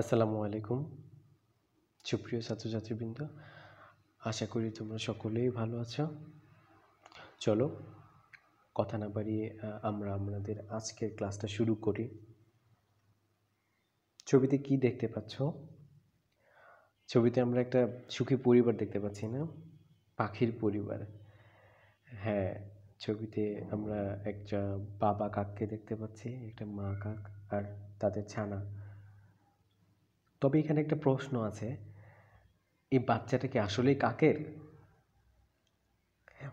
আসসালামু আলাইকুম সুপ্রিয় ছাত্রছাত্রীবৃন্দ আশা করি তোমরা সকলেই ভালো আছো চলো কথা না বাড়িয়ে আমরা আমাদের আজকের ক্লাসটা শুরু করি ছবিতে কি দেখতে পাচ্ছ ছবিতে আমরা একটা সুখী পরিবার দেখতে পাচ্ছি না পাখির পরিবার হ্যাঁ ছবিতে আমরা একটা বাবা কাককে দেখতে পাচ্ছি একটা মা কাক আর তাদের ছানা তবে এখানে একটা প্রশ্ন আছে এই বাচ্চাটা কি আসলেই কাকের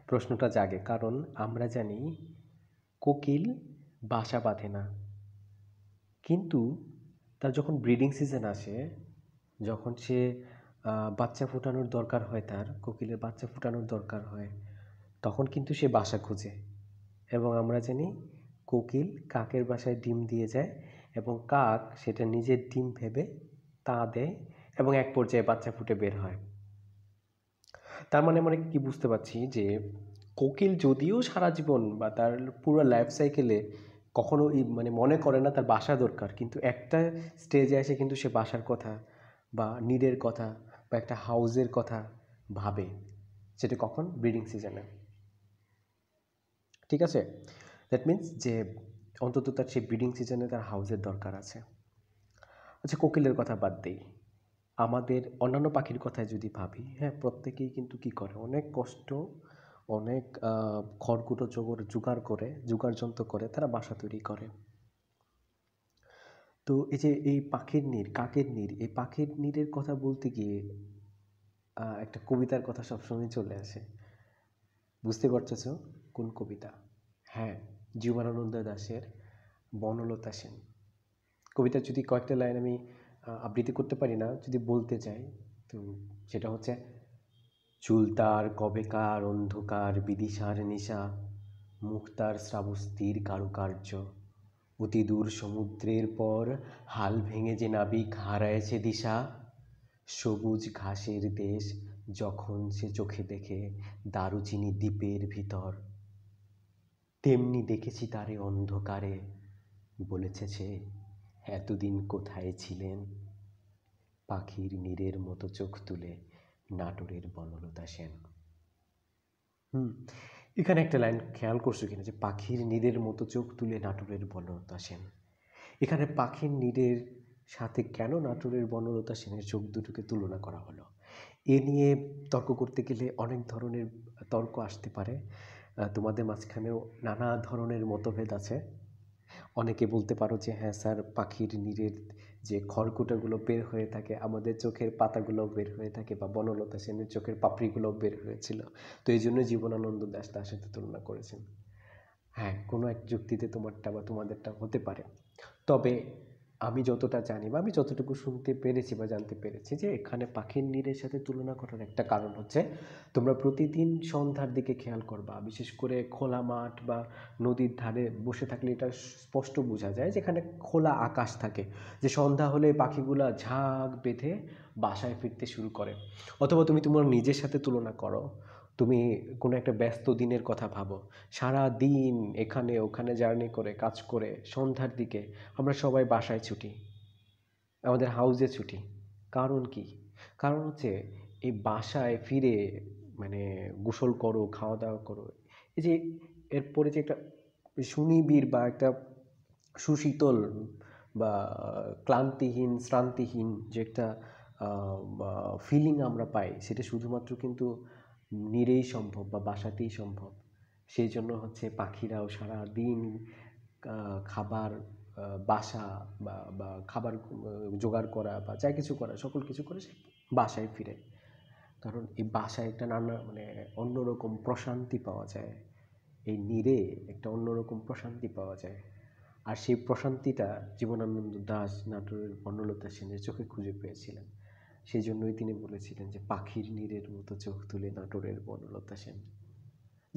প্রশ্নটা জাগে কারণ আমরা জানি কোকিল বাসা বাঁধে না কিন্তু তার যখন ব্রিডিং সিজন আসে যখন সে বাচ্চা ফুটানোর দরকার হয় তার কোকিলের বাচ্চা ফুটানোর দরকার হয় তখন কিন্তু সে বাসা খুঁজে এবং আমরা জানি কোকিল কাকের বাসায় ডিম দিয়ে যায় এবং কাক সেটা নিজের ডিম ভেবে তা দেয় এবং এক পর্যায়ে বাচ্চা ফুটে বের হয় তার মানে আমরা কি বুঝতে পারছি যে কোকিল যদিও সারা জীবন বা তার পুরো লাইফ সাইকেলে কখনো মানে মনে করে না তার বাসা দরকার কিন্তু একটা স্টেজে এসে কিন্তু সে বাসার কথা বা নিডের কথা বা একটা হাউজের কথা ভাবে সেটা কখন ব্রিডিং সিজনে ঠিক আছে দ্যাট মিন্স যে অন্তত তার সেই ব্রিডিং সিজনে তার হাউজের দরকার আছে আচ্ছা কোকিলের কথা বাদ দিই আমাদের অন্যান্য পাখির কথায় যদি ভাবি হ্যাঁ প্রত্যেকেই কিন্তু কি করে অনেক কষ্ট অনেক খড়কুটো জোগাড় জোগাড় করে জোগাড় যন্ত্র করে তারা বাসা তৈরি করে তো এই যে এই পাখির নীর কাকের নীর এই পাখির নীরের কথা বলতে গিয়ে একটা কবিতার কথা সবসময় চলে আসে বুঝতে পারতেছ কোন কবিতা হ্যাঁ জীবনানন্দ দাশের বনলতা সেন কবিতা যদি কয়েকটা লাইন আমি আবৃত্তি করতে পারি না যদি বলতে চাই তো সেটা হচ্ছে চুল তার কবেকার অন্ধকার বিদিশার নিশা মুখ তার শ্রাবস্তির কারুকার্য অতি দূর সমুদ্রের পর হাল ভেঙে যে নাবিক হারায়েছে দিশা সবুজ ঘাসের দেশ যখন সে চোখে দেখে দারুচিনি দ্বীপের ভিতর তেমনি দেখেছি তারে অন্ধকারে বলেছে সে এতদিন কোথায় ছিলেন পাখির নীরের মতো চোখ তুলে নাটোরের বনলতা সেন হুম এখানে একটা লাইন খেয়াল করছো কিনা যে পাখির নীরের মতো চোখ তুলে নাটোরের বনলতা সেন এখানে পাখির নীরের সাথে কেন নাটোরের বনলতা সেনের চোখ দুটোকে তুলনা করা হলো এ নিয়ে তর্ক করতে গেলে অনেক ধরনের তর্ক আসতে পারে তোমাদের মাঝখানেও নানা ধরনের মতভেদ আছে অনেকে বলতে পারো যে হ্যাঁ স্যার পাখির নীড়ের যে খড়কুটাগুলো বের হয়ে থাকে আমাদের চোখের পাতাগুলো বের হয়ে থাকে বা বনলতা সেনের চোখের পাপড়িগুলো বের হয়েছিল তো এই জন্য জীবনানন্দ দাস তার সাথে তুলনা করেছেন হ্যাঁ কোনো এক যুক্তিতে তোমারটা বা তোমাদেরটা হতে পারে তবে আমি যতটা জানি বা আমি যতটুকু শুনতে পেরেছি বা জানতে পেরেছি যে এখানে পাখির নীড়ের সাথে তুলনা করার একটা কারণ হচ্ছে তোমরা প্রতিদিন সন্ধ্যার দিকে খেয়াল করবা বিশেষ করে খোলা মাঠ বা নদীর ধারে বসে থাকলে এটা স্পষ্ট বোঝা যায় যেখানে খোলা আকাশ থাকে যে সন্ধ্যা হলে পাখিগুলা ঝাঁক বেঁধে বাসায় ফিরতে শুরু করে অথবা তুমি তোমার নিজের সাথে তুলনা করো তুমি কোনো একটা ব্যস্ত দিনের কথা ভাবো সারা দিন এখানে ওখানে জার্নি করে কাজ করে সন্ধ্যার দিকে আমরা সবাই বাসায় ছুটি আমাদের হাউজে ছুটি কারণ কি কারণ হচ্ছে এই বাসায় ফিরে মানে গোসল করো খাওয়া দাওয়া করো এই যে এরপরে যে একটা সুনিবিড় বা একটা সুশীতল বা ক্লান্তিহীন শ্রান্তিহীন যে একটা ফিলিং আমরা পাই সেটা শুধুমাত্র কিন্তু নিরেই সম্ভব বা বাসাতেই সম্ভব সেই জন্য হচ্ছে পাখিরাও সারা দিন খাবার বাসা বা বা খাবার জোগাড় করা বা যা কিছু করা সকল কিছু করে সে বাসায় ফিরে কারণ এই বাসায় একটা নানা মানে অন্যরকম প্রশান্তি পাওয়া যায় এই নিরে একটা অন্যরকম প্রশান্তি পাওয়া যায় আর সেই প্রশান্তিটা জীবনানন্দ দাস নাটোরের বনলতা সেনের চোখে খুঁজে পেয়েছিলেন সেই জন্যই তিনি বলেছিলেন যে পাখির নীরের মতো চোখ তুলে নাটোরের বনলতা সেন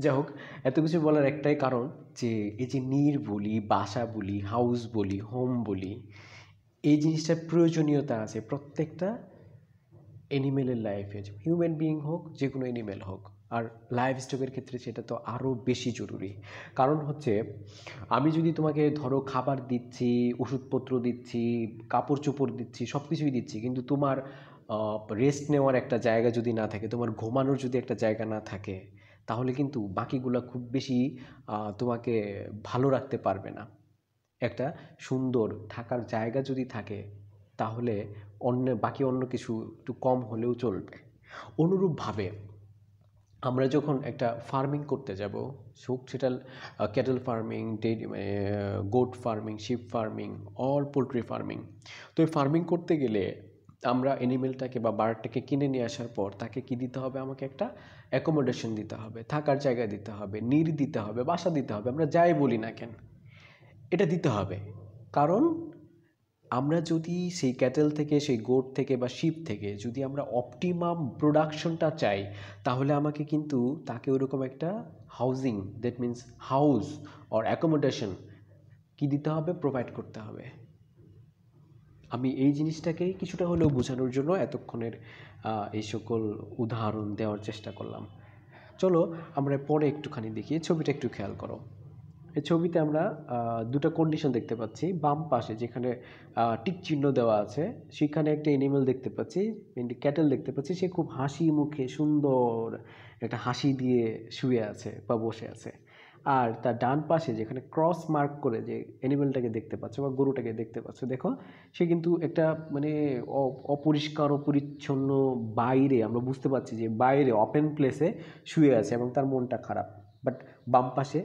যাই হোক এত কিছু বলার একটাই কারণ যে এই যে নীর বলি বাসা বলি হাউস বলি হোম বলি এই জিনিসটার প্রয়োজনীয়তা আছে প্রত্যেকটা এনিমেলের লাইফে হিউম্যান বিইং হোক যে কোনো এনিমেল হোক আর লাইভ স্টকের ক্ষেত্রে সেটা তো আরও বেশি জরুরি কারণ হচ্ছে আমি যদি তোমাকে ধরো খাবার দিচ্ছি ওষুধপত্র দিচ্ছি কাপড় চোপড় দিচ্ছি সব কিছুই দিচ্ছি কিন্তু তোমার রেস্ট নেওয়ার একটা জায়গা যদি না থাকে তোমার ঘুমানোর যদি একটা জায়গা না থাকে তাহলে কিন্তু বাকিগুলো খুব বেশি তোমাকে ভালো রাখতে পারবে না একটা সুন্দর থাকার জায়গা যদি থাকে তাহলে অন্য বাকি অন্য কিছু একটু কম হলেও চলবে অনুরূপভাবে আমরা যখন একটা ফার্মিং করতে যাব সুখ সেটা cattle farming goat farming sheep farming or poultry farming তো এই ফার্মিং করতে গেলে আমরা অ্যানিমেলটাকে বা বার্ডটাকে কিনে নিয়ে আসার পর তাকে কি দিতে হবে আমাকে একটা অ্যাকোমোডেশন দিতে হবে থাকার জায়গা দিতে হবে নির দিতে হবে বাসা দিতে হবে আমরা যাই বলি না কেন এটা দিতে হবে কারণ আমরা যদি সেই ক্যাটেল থেকে সেই গোট থেকে বা শিপ থেকে যদি আমরা অপটিমাম প্রোডাকশনটা চাই তাহলে আমাকে কিন্তু তাকে ওরকম একটা housing that means house or accommodation কী দিতে হবে প্রোভাইড করতে হবে আমি এই জিনিসটাকেই কিছুটা হলেও বোঝানোর জন্য এতক্ষণের এই সকল উদাহরণ দেওয়ার চেষ্টা করলাম চলো আমরা পরে একটুখানি দেখি ছবিটা একটু খেয়াল করো এই ছবিতে আমরা দুটো কন্ডিশন দেখতে পাচ্ছি বাম পাশে যেখানে টিক চিহ্ন দেওয়া আছে সেখানে একটা এনিমেল দেখতে পাচ্ছি ক্যাটেল দেখতে পাচ্ছি সে খুব হাসি মুখে সুন্দর একটা হাসি দিয়ে শুয়ে আছে বা বসে আছে আর তার ডান পাশে যেখানে ক্রস মার্ক করে যে অ্যানিমেলটাকে দেখতে পাচ্ছ বা গরুটাকে দেখতে পাচ্ছ দেখো সে কিন্তু একটা মানে অপরিষ্কার অপরিচ্ছন্ন বাইরে আমরা বুঝতে পারছি যে বাইরে ওপেন প্লেসে শুয়ে আছে এবং তার মনটা খারাপ বাট বাম পাশে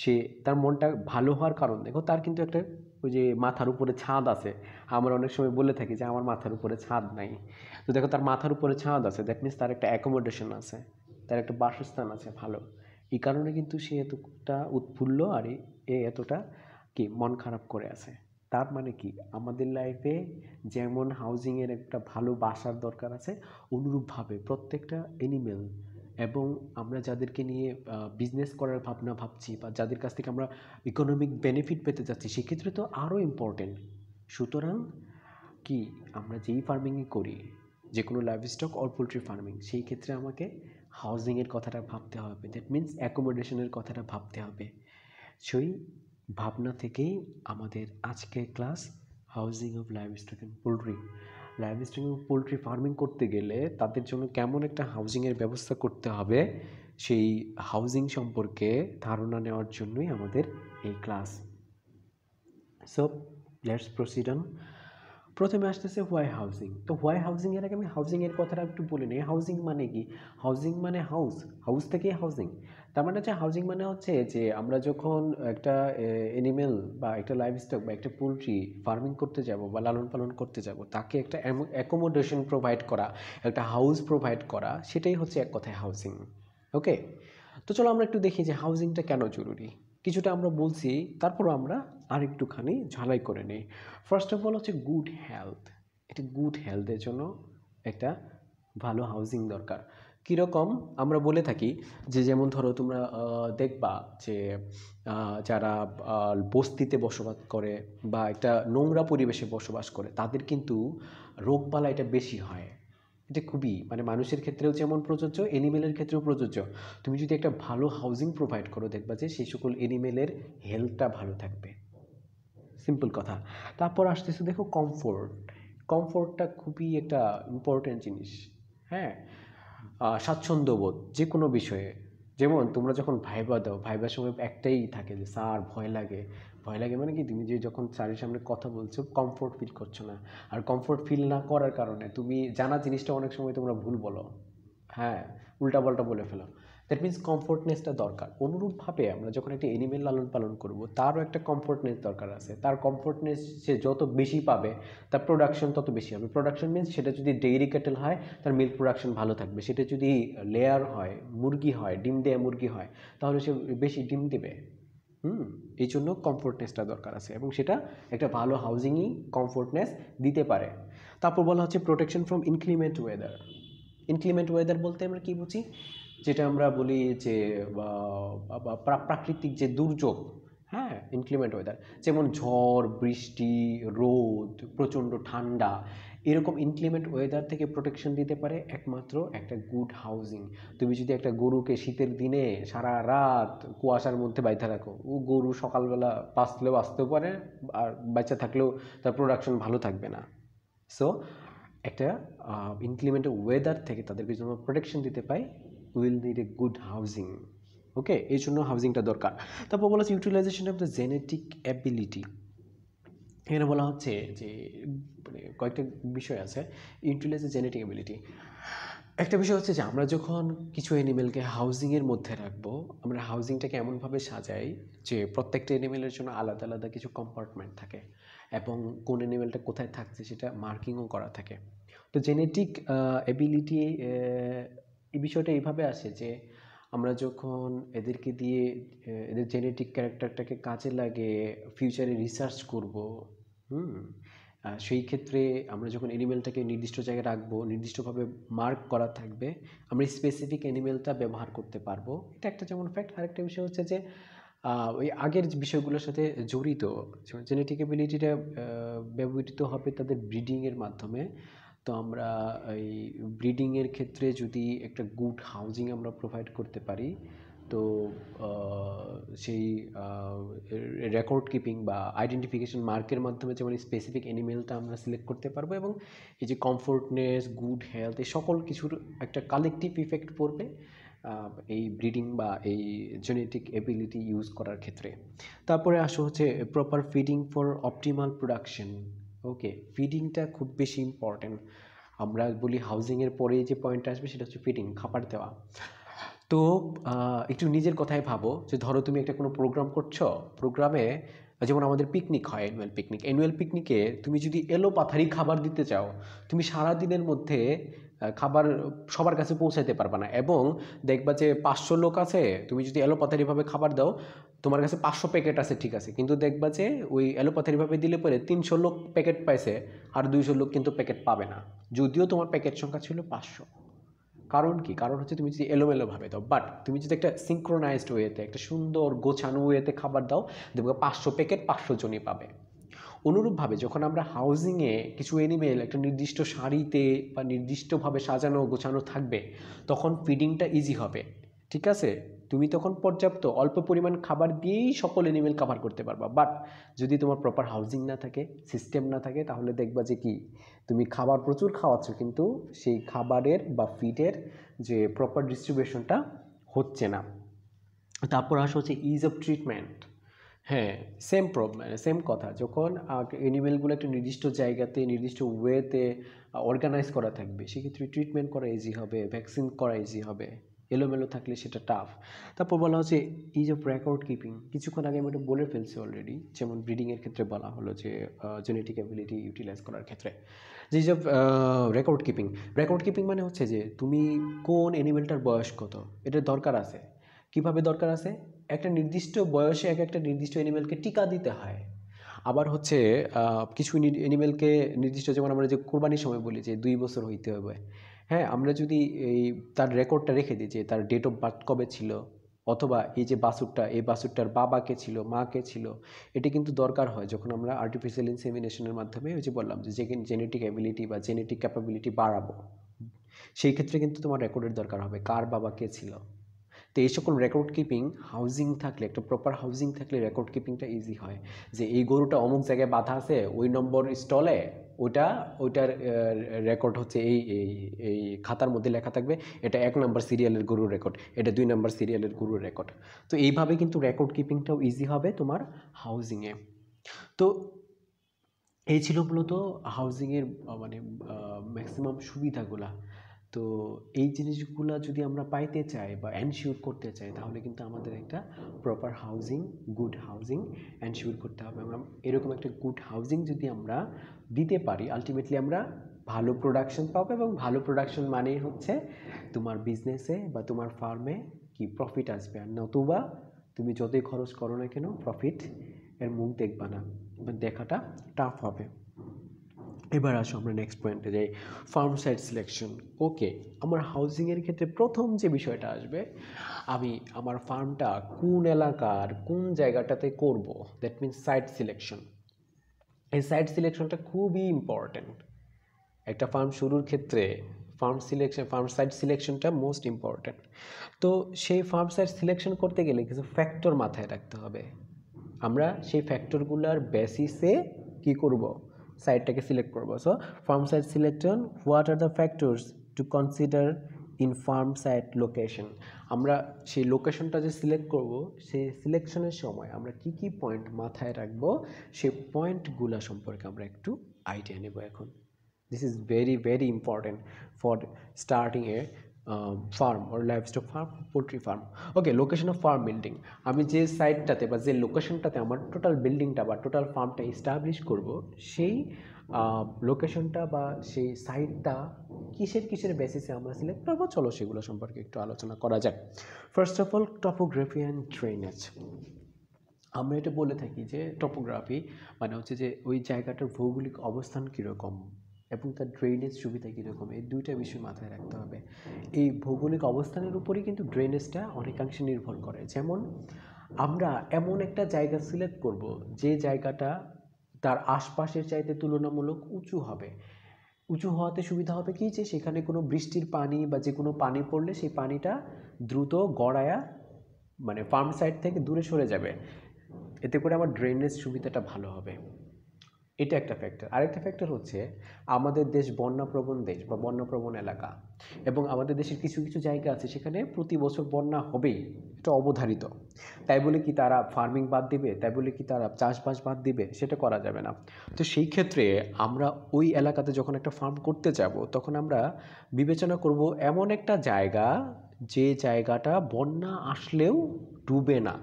সে তার মনটা ভালো হওয়ার কারণ দেখো তার কিন্তু একটা ওই যে মাথার উপরে ছাদ আছে আমরা অনেক সময় বলে থাকি যে আমার মাথার উপরে ছাদ নাই তো দেখো তার মাথার উপরে ছাদ আছে দ্যাট মিনস তার একটা অ্যাকোমোডেশন আছে তার একটা বাসস্থান আছে ভালো এই কারণে কিন্তু সে এতটা উৎফুল্ল আর এ এতটা কি মন খারাপ করে আছে তার মানে কি আমাদের লাইফে যেমন হাউজিংয়ের একটা ভালো বাসার দরকার আছে অনুরূপভাবে প্রত্যেকটা এনিমেল এবং আমরা যাদেরকে নিয়ে বিজনেস করার ভাবনা ভাবছি বা যাদের কাছ থেকে আমরা ইকোনমিক বেনিফিট পেতে যাচ্ছি সেক্ষেত্রে তো আরও ইম্পর্টেন্ট সুতরাং কি আমরা যেই ফার্মিংই করি যে কোনো লাইভস্টক অর পোলট্রি ফার্মিং সেই ক্ষেত্রে আমাকে হাউজিংয়ের কথাটা ভাবতে হবে দ্যাট মিন্স অ্যাকোমোডেশনের কথাটা ভাবতে হবে সেই ভাবনা থেকেই আমাদের আজকের class housing of livestock and poultry livestock and poultry farming করতে গেলে তাদের জন্য কেমন একটা হাউজিংয়ের ব্যবস্থা করতে হবে সেই হাউজিং সম্পর্কে ধারণা নেওয়ার জন্যই আমাদের এই ক্লাস সো লেটস প্রসিডন প্রথমে আসতেছে হোয়াই হাউজিং তো হোয়াই এর আগে আমি হাউসিংয়ের কথাটা একটু বলে নিই হাউজিং মানে কি হাউজিং মানে হাউস হাউস থেকেই হাউজিং তার মানে হচ্ছে হাউজিং মানে হচ্ছে যে আমরা যখন একটা অ্যানিমেল বা একটা লাইভ স্টক বা একটা পোলট্রি ফার্মিং করতে যাব বা লালন পালন করতে যাব তাকে একটা অ্যাকোমোডেশন প্রোভাইড করা একটা হাউস প্রোভাইড করা সেটাই হচ্ছে এক কথায় হাউজিং ওকে তো চলো আমরা একটু দেখি যে হাউজিংটা কেন জরুরি কিছুটা আমরা বলছি তারপর আমরা আরেকটুখানি ঝালাই করে নিই ফার্স্ট অফ অল হচ্ছে গুড হেলথ এটা গুড হেলথের জন্য একটা ভালো হাউজিং দরকার কীরকম আমরা বলে থাকি যে যেমন ধরো তোমরা দেখবা যে যারা বস্তিতে বসবাস করে বা একটা নোংরা পরিবেশে বসবাস করে তাদের কিন্তু রোগপালা এটা বেশি হয় এটা খুবই মানে মানুষের ক্ষেত্রেও যেমন প্রযোজ্য এনিমেলের ক্ষেত্রেও প্রযোজ্য তুমি যদি একটা ভালো হাউজিং প্রোভাইড করো দেখবা যে সেই সকল এনিমেলের হেলথটা ভালো থাকবে সিম্পল কথা তারপর আসতেছে দেখো কমফোর্ট কমফোর্টটা খুবই একটা ইম্পর্ট্যান্ট জিনিস হ্যাঁ স্বাচ্ছন্দ্যবোধ যে কোনো বিষয়ে যেমন তোমরা যখন ভাইবা দাও ভাইবার সময় একটাই থাকে যে স্যার ভয় লাগে ভয় লাগে মানে কি তুমি যে যখন স্যারের সামনে কথা বলছো কমফোর্ট ফিল করছো না আর কমফোর্ট ফিল না করার কারণে তুমি জানা জিনিসটা অনেক সময় তোমরা ভুল বলো হ্যাঁ পাল্টা বলে ফেলো দ্যাট মিন্স কমফোর্টনেসটা দরকার অনুরূপভাবে আমরা যখন একটা এনিমেল লালন পালন করব তারও একটা কমফোর্টনেস দরকার আছে তার কমফোর্টনেস সে যত বেশি পাবে তার প্রোডাকশন তত বেশি হবে প্রোডাকশন মিন্স সেটা যদি ডেইরি ক্যাটেল হয় তার মিল্ক প্রোডাকশন ভালো থাকবে সেটা যদি লেয়ার হয় মুরগি হয় ডিম দেয়া মুরগি হয় তাহলে সে বেশি ডিম দেবে হুম এই জন্য কমফোর্টনেসটা দরকার আছে এবং সেটা একটা ভালো হাউজিংই কমফোর্টনেস দিতে পারে তারপর বলা হচ্ছে protection from inclement weather inclement weather বলতে আমরা কী বুঝি যেটা আমরা বলি যে প্রাকৃতিক যে দুর্যোগ হ্যাঁ ইনক্লিমেন্ট ওয়েদার যেমন ঝড় বৃষ্টি রোদ প্রচণ্ড ঠান্ডা এরকম ইনক্লিমেন্ট ওয়েদার থেকে প্রোটেকশন দিতে পারে একমাত্র একটা গুড হাউজিং তুমি যদি একটা গরুকে শীতের দিনে সারা রাত কুয়াশার মধ্যে বাইতে রাখো ও গরু সকালবেলা বাঁচলেও বাঁচতেও পারে আর বাচ্চা থাকলেও তার প্রোডাকশন ভালো থাকবে না সো একটা ইনক্লিমেন্ট ওয়েদার থেকে তাদেরকে যদি প্রোটেকশন দিতে পাই will need a good housing okay এই জন্য হাউজিংটা দরকার তারপর বলা utilization of the genetic ability এখানে বলা হচ্ছে যে মানে কয়েকটা বিষয় আছে ইউটিলাইজ জেনেটিক এবিলিটি একটা বিষয় হচ্ছে যে আমরা যখন কিছু অ্যানিমেলকে হাউজিংয়ের মধ্যে রাখবো আমরা হাউজিংটাকে এমনভাবে সাজাই যে প্রত্যেকটা অ্যানিমেলের জন্য আলাদা আলাদা কিছু কম্পার্টমেন্ট থাকে এবং কোন অ্যানিমেলটা কোথায় থাকছে সেটা মার্কিংও করা থাকে তো জেনেটিক এবিলিটি এই বিষয়টা এইভাবে আসে যে আমরা যখন এদেরকে দিয়ে এদের জেনেটিক ক্যারেক্টারটাকে কাজে লাগে ফিউচারে রিসার্চ করব হুম সেই ক্ষেত্রে আমরা যখন অ্যানিমেলটাকে নির্দিষ্ট জায়গায় রাখবো নির্দিষ্টভাবে মার্ক করা থাকবে আমরা স্পেসিফিক অ্যানিমেলটা ব্যবহার করতে পারবো এটা একটা যেমন ফ্যাক্ট আরেকটা বিষয় হচ্ছে যে ওই আগের বিষয়গুলোর সাথে জড়িত জেনেটিক এবিলিটিটা ব্যবহৃত হবে তাদের ব্রিডিংয়ের মাধ্যমে তো আমরা এই ব্রিডিংয়ের ক্ষেত্রে যদি একটা গুড হাউজিং আমরা প্রোভাইড করতে পারি তো সেই রেকর্ড কিপিং বা আইডেন্টিফিকেশন মার্কের মাধ্যমে যেমন স্পেসিফিক অ্যানিমেলটা আমরা সিলেক্ট করতে পারবো এবং এই যে কমফোর্টনেস গুড হেলথ এই সকল কিছুর একটা কালেকটিভ ইফেক্ট পড়বে এই ব্রিডিং বা এই জেনেটিক এবিলিটি ইউজ করার ক্ষেত্রে তারপরে আসো হচ্ছে proper feeding for optimal production okay ফিডিংটা খুব বেশি ইম্পর্ট্যান্ট আমরা বলি হাউজিংয়ের পরে যে পয়েন্টটা আসবে সেটা হচ্ছে ফিডিং খাবার দেওয়া তো একটু নিজের কথাই ভাবো যে ধরো তুমি একটা কোনো প্রোগ্রাম করছো প্রোগ্রামে যেমন আমাদের পিকনিক হয় অ্যানুয়াল পিকনিক অ্যানুয়াল পিকনিকে তুমি যদি এলো পাথারি খাবার দিতে চাও তুমি সারা দিনের মধ্যে খাবার সবার কাছে পৌঁছাতে পারবে না এবং দেখবা যে পাঁচশো লোক আছে তুমি যদি অ্যালোপাথারিভাবে খাবার দাও তোমার কাছে পাঁচশো প্যাকেট আছে ঠিক আছে কিন্তু দেখবা যে ওই অ্যালোপ্যাথারিভাবে দিলে পরে তিনশো লোক প্যাকেট পাইছে আর দুইশো লোক কিন্তু প্যাকেট পাবে না যদিও তোমার প্যাকেট সংখ্যা ছিল পাঁচশো কারণ কি কারণ হচ্ছে তুমি যদি এলোমেলোভাবে দাও বাট তুমি যদি একটা সিঙ্ক্রোনাইজড ওয়েতে একটা সুন্দর গোছানো ওয়েতে খাবার দাও দেখবে পাঁচশো প্যাকেট পাঁচশো জনই পাবে অনুরূপভাবে যখন আমরা হাউজিংয়ে কিছু এনিমেল একটা নির্দিষ্ট শাড়িতে বা নির্দিষ্টভাবে সাজানো গোছানো থাকবে তখন ফিডিংটা ইজি হবে ঠিক আছে তুমি তখন পর্যাপ্ত অল্প পরিমাণ খাবার দিয়েই সকল এনিমেল কাভার করতে পারবা বাট যদি তোমার প্রপার হাউজিং না থাকে সিস্টেম না থাকে তাহলে দেখবা যে কি তুমি খাবার প্রচুর খাওয়াচ্ছ কিন্তু সেই খাবারের বা ফিডের যে প্রপার ডিস্ট্রিবিউশনটা হচ্ছে না তারপর আসা হচ্ছে ইজ অফ ট্রিটমেন্ট হ্যাঁ সেম প্রবলেম সেম কথা যখন এনিমেলগুলো একটা নির্দিষ্ট জায়গাতে নির্দিষ্ট ওয়েতে অর্গানাইজ করা থাকবে সেক্ষেত্রে ট্রিটমেন্ট করা ইজি হবে ভ্যাকসিন করা ইজি হবে এলোমেলো থাকলে সেটা টাফ তারপর বলা হচ্ছে ইজ অফ রেকর্ড কিপিং কিছুক্ষণ আগে আমি এটা বলে ফেলছি অলরেডি যেমন ব্রিডিংয়ের ক্ষেত্রে বলা হলো যে জেনেটিক অ্যাবিলিটি ইউটিলাইজ করার ক্ষেত্রে যে ease of record keeping record keeping মানে হচ্ছে যে তুমি কোন অ্যানিমেলটার বয়স কত এটার দরকার আছে কিভাবে দরকার আছে একটা নির্দিষ্ট বয়সে এক একটা নির্দিষ্ট অ্যানিমেলকে টিকা দিতে হয় আবার হচ্ছে কিছু অ্যানিমেলকে নির্দিষ্ট যেমন আমরা যে কোরবানির সময় বলি যে দুই বছর হইতে হবে হ্যাঁ আমরা যদি এই তার রেকর্ডটা রেখে দিই যে তার ডেট অফ বার্থ কবে ছিল অথবা এই যে বাছুরটা এই বাছুরটার বাবা কে ছিল মা কে ছিল এটি কিন্তু দরকার হয় যখন আমরা আর্টিফিশিয়াল ইনসেমিনেশনের মাধ্যমে ওই যে বললাম যে জেনেটিক অ্যাবিলিটি বা জেনেটিক ক্যাপাবিলিটি বাড়াবো সেই ক্ষেত্রে কিন্তু তোমার রেকর্ডের দরকার হবে কার বাবা কে ছিল তো এই সকল রেকর্ড কিপিং হাউজিং থাকলে একটা প্রপার হাউজিং থাকলে রেকর্ড কিপিংটা ইজি হয় যে এই গরুটা অমুক জায়গায় বাধা আছে ওই নম্বর স্টলে ওটা ওইটার রেকর্ড হচ্ছে এই এই খাতার মধ্যে লেখা থাকবে এটা এক নম্বর সিরিয়ালের গরুর রেকর্ড এটা দুই নম্বর সিরিয়ালের গরুর রেকর্ড তো এইভাবে কিন্তু রেকর্ড কিপিংটাও ইজি হবে তোমার হাউজিংয়ে তো এই ছিল মূলত হাউজিংয়ের মানে ম্যাক্সিমাম সুবিধাগুলা তো এই জিনিসগুলো যদি আমরা পাইতে চাই বা এনশিওর করতে চাই তাহলে কিন্তু আমাদের একটা proper housing good housing ensure করতে হবে আমরা এরকম একটা গুড হাউজিং যদি আমরা দিতে পারি আলটিমেটলি আমরা ভালো প্রোডাকশন পাবো এবং ভালো প্রোডাকশন মানেই হচ্ছে তোমার বিজনেসে বা তোমার ফার্মে কি প্রফিট আসবে আর নতুবা তুমি যতই খরচ করো না কেন প্রফিট এর মুখ দেখবা না দেখাটা টাফ হবে এবার আসো আমরা নেক্সট পয়েন্টে যাই ফার্ম সাইট সিলেকশন ওকে আমার হাউজিংয়ের ক্ষেত্রে প্রথম যে বিষয়টা আসবে আমি আমার ফার্মটা কোন এলাকার কোন জায়গাটাতে করব দ্যাট মিন সাইট সিলেকশন এই সাইট সিলেকশনটা খুবই ইম্পর্ট্যান্ট একটা ফার্ম শুরুর ক্ষেত্রে ফার্ম সিলেকশন ফার্ম সাইট সিলেকশনটা মোস্ট ইম্পর্টেন্ট তো সেই ফার্ম সাইট সিলেকশন করতে গেলে কিছু ফ্যাক্টর মাথায় রাখতে হবে আমরা সেই ফ্যাক্টরগুলোর বেসিসে কি করব সাইডটাকে সিলেক্ট করবো so farm site selection what are the factors to consider in farm site location আমরা সেই লোকেশনটা যে সিলেক্ট করব সেই সিলেকশনের সময় আমরা কি কি পয়েন্ট মাথায় রাখব সেই পয়েন্টগুলা সম্পর্কে আমরা একটু আইডিয়া নেব এখন this is very very important for starting a farm or livestock farm poultry farm okay location of farm building আমি যে সাইটটাতে বা যে লোকেশনটাতে আমার টোটাল বিল্ডিংটা বা টোটাল ফার্মটা ইস্টাবলিশ করব সেই লোকেশনটা বা সেই সাইটটা কিসের কিসের বেসিসে আমরা সিলেক্ট করবো চলো সেগুলো সম্পর্কে একটু আলোচনা করা যাক first of all topography and drainage আমরা এটা বলে থাকি যে টপোগ্রাফি মানে হচ্ছে যে ওই জায়গাটার ভৌগোলিক অবস্থান কীরকম এবং তার ড্রেনেজ সুবিধা কীরকম এই দুইটা বিষয় মাথায় রাখতে হবে এই ভৌগোলিক অবস্থানের উপরেই কিন্তু ড্রেনেজটা অনেকাংশে নির্ভর করে যেমন আমরা এমন একটা জায়গা সিলেক্ট করব যে জায়গাটা তার আশপাশের চাইতে তুলনামূলক উঁচু হবে উঁচু হওয়াতে সুবিধা হবে কি যে সেখানে কোনো বৃষ্টির পানি বা যে কোনো পানি পড়লে সেই পানিটা দ্রুত গড়ায়া মানে ফার্ম সাইড থেকে দূরে সরে যাবে এতে করে আমার ড্রেনেজ সুবিধাটা ভালো হবে এটা একটা ফ্যাক্টর আরেকটা ফ্যাক্টর হচ্ছে আমাদের দেশ বন্যাপ্রবণ দেশ বা বন্যাপ্রবণ এলাকা এবং আমাদের দেশের কিছু কিছু জায়গা আছে সেখানে প্রতি বছর বন্যা হবেই এটা অবধারিত তাই বলে কি তারা ফার্মিং বাদ দিবে তাই বলে কি তারা চাষবাস বাদ দিবে সেটা করা যাবে না তো সেই ক্ষেত্রে আমরা ওই এলাকাতে যখন একটা ফার্ম করতে যাব তখন আমরা বিবেচনা করব এমন একটা জায়গা যে জায়গাটা বন্যা আসলেও ডুবে না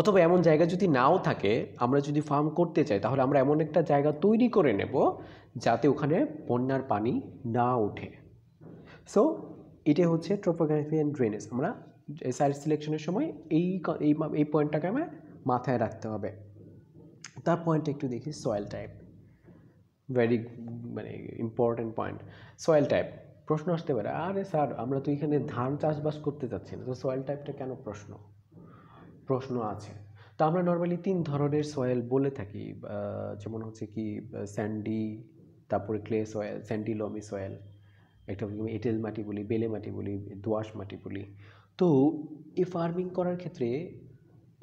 অথবা এমন জায়গা যদি নাও থাকে আমরা যদি ফার্ম করতে চাই তাহলে আমরা এমন একটা জায়গা তৈরি করে নেব যাতে ওখানে বন্যার পানি না ওঠে সো এটা হচ্ছে ট্রোপোগ্রাফি অ্যান্ড ড্রেনেজ আমরা সাইট সিলেকশনের সময় এই এই পয়েন্টটাকে আমরা মাথায় রাখতে হবে তার পয়েন্টটা একটু দেখি সয়েল টাইপ ভেরি মানে ইম্পর্ট্যান্ট পয়েন্ট সয়েল টাইপ প্রশ্ন আসতে পারে আরে স্যার আমরা তো এখানে ধান চাষবাস করতে চাচ্ছি না তো সয়েল টাইপটা কেন প্রশ্ন প্রশ্ন আছে তো আমরা নর্মালি তিন ধরনের সয়েল বলে থাকি যেমন হচ্ছে কি স্যান্ডি তারপরে clay soil sandy loamy soil একটা এঁটেল মাটি বলি বেলে মাটি বলি দোয়াশ মাটি বলি তো এই ফার্মিং করার ক্ষেত্রে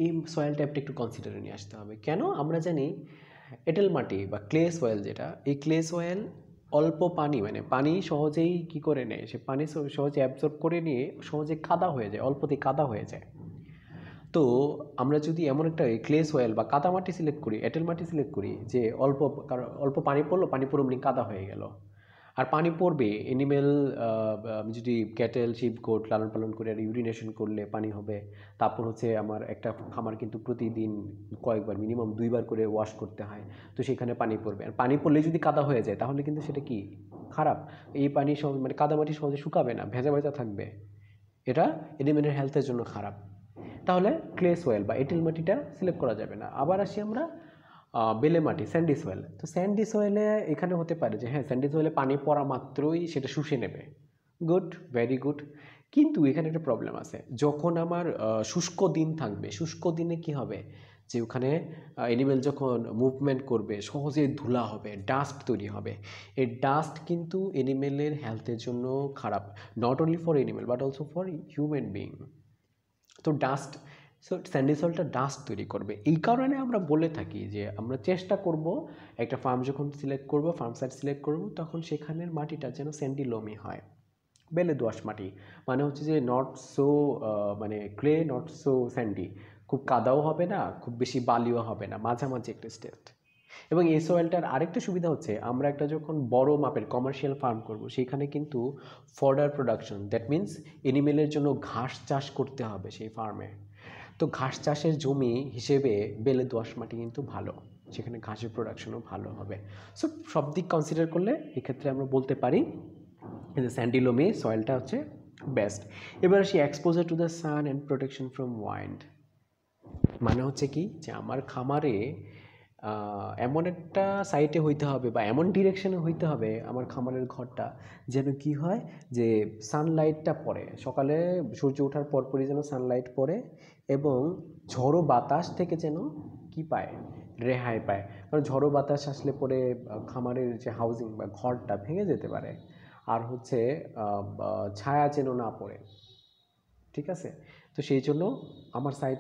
এই সয়েল টাইপটা একটু কনসিডারে নিয়ে আসতে হবে কেন আমরা জানি এঁটেল মাটি বা ক্লে সয়েল যেটা এই ক্লে সয়েল অল্প পানি মানে পানি সহজেই কি করে নেয় সে পানি সহজে অ্যাবজর্ব করে নিয়ে সহজে কাদা হয়ে যায় অল্পতেই কাদা হয়ে যায় তো আমরা যদি এমন একটা ক্লে অয়েল বা কাদা মাটি সিলেক্ট করি এঁটেল মাটি সিলেক্ট করি যে অল্প অল্প পানি পড়লো পানি পুরো এমনি কাদা হয়ে গেল আর পানি পড়বে এনিম্যাল যদি ক্যাটেল শিপ গোট লালন পালন করে আর ইউরিনেশন করলে পানি হবে তারপর হচ্ছে আমার একটা খামার কিন্তু প্রতিদিন কয়েকবার মিনিমাম দুইবার করে ওয়াশ করতে হয় তো সেখানে পানি পড়বে আর পানি পড়লে যদি কাদা হয়ে যায় তাহলে কিন্তু সেটা কি খারাপ এই পানি সহজ মানে কাদামাটি সহজে শুকাবে না ভেজা ভেজা থাকবে এটা এনিম্যালের হেলথের জন্য খারাপ তাহলে ক্লে সোয়েল বা এঁটেল মাটিটা সিলেক্ট করা যাবে না আবার আসি আমরা বেলে মাটি স্যান্ডি সোয়েল তো স্যান্ডি সোয়েলে এখানে হতে পারে যে হ্যাঁ স্যান্ডি সোয়েলে পানি পড়া মাত্রই সেটা শুষে নেবে গুড ভেরি গুড কিন্তু এখানে একটা প্রবলেম আছে যখন আমার শুষ্ক দিন থাকবে শুষ্ক দিনে কি হবে যে ওখানে অ্যানিমেল যখন মুভমেন্ট করবে সহজে ধুলা হবে ডাস্ট তৈরি হবে এই ডাস্ট কিন্তু অ্যানিমেলের হেলথের জন্য খারাপ not only for animal but also for human being তো ডাস্ট সো স্যান্ডিসলটা ডাস্ট তৈরি করবে এই কারণে আমরা বলে থাকি যে আমরা চেষ্টা করব একটা ফার্ম যখন সিলেক্ট করব ফার্ম সাইট সিলেক্ট করব তখন সেখানের মাটিটা যেন স্যান্ডিলোমি হয় বেলে দোয়াশ মাটি মানে হচ্ছে যে নট সো মানে ক্লে নট সো স্যান্ডি খুব কাদাও হবে না খুব বেশি বালিও হবে না মাঝামাঝি একটা স্টেট এবং এই সয়েলটার আরেকটা সুবিধা হচ্ছে আমরা একটা যখন বড় মাপের কমার্শিয়াল ফার্ম করব সেখানে কিন্তু ফর্ডার প্রোডাকশন দ্যাট মিন্স এনিমেলের জন্য ঘাস চাষ করতে হবে সেই ফার্মে তো ঘাস চাষের জমি হিসেবে বেলে দোয়াশ মাটি কিন্তু ভালো সেখানে ঘাসের প্রোডাকশনও ভালো হবে সো সব দিক কনসিডার করলে এক্ষেত্রে আমরা বলতে পারি যে স্যান্ডিলোমে সয়েলটা হচ্ছে বেস্ট এবার আসি exposure to the sun and protection from wind মানে হচ্ছে কি যে আমার খামারে এমন একটা সাইটে হইতে হবে বা এমন ডিরেকশনে হইতে হবে আমার খামারের ঘরটা যেন কি হয় যে সানলাইটটা পড়ে সকালে সূর্য ওঠার পরপরই যেন সানলাইট পড়ে এবং ঝড়ো বাতাস থেকে যেন কি পায় রেহাই পায় কারণ ঝড়ো বাতাস আসলে পরে খামারের যে হাউজিং বা ঘরটা ভেঙে যেতে পারে আর হচ্ছে ছায়া যেন না পড়ে ঠিক আছে তো সেই জন্য আমার সাইড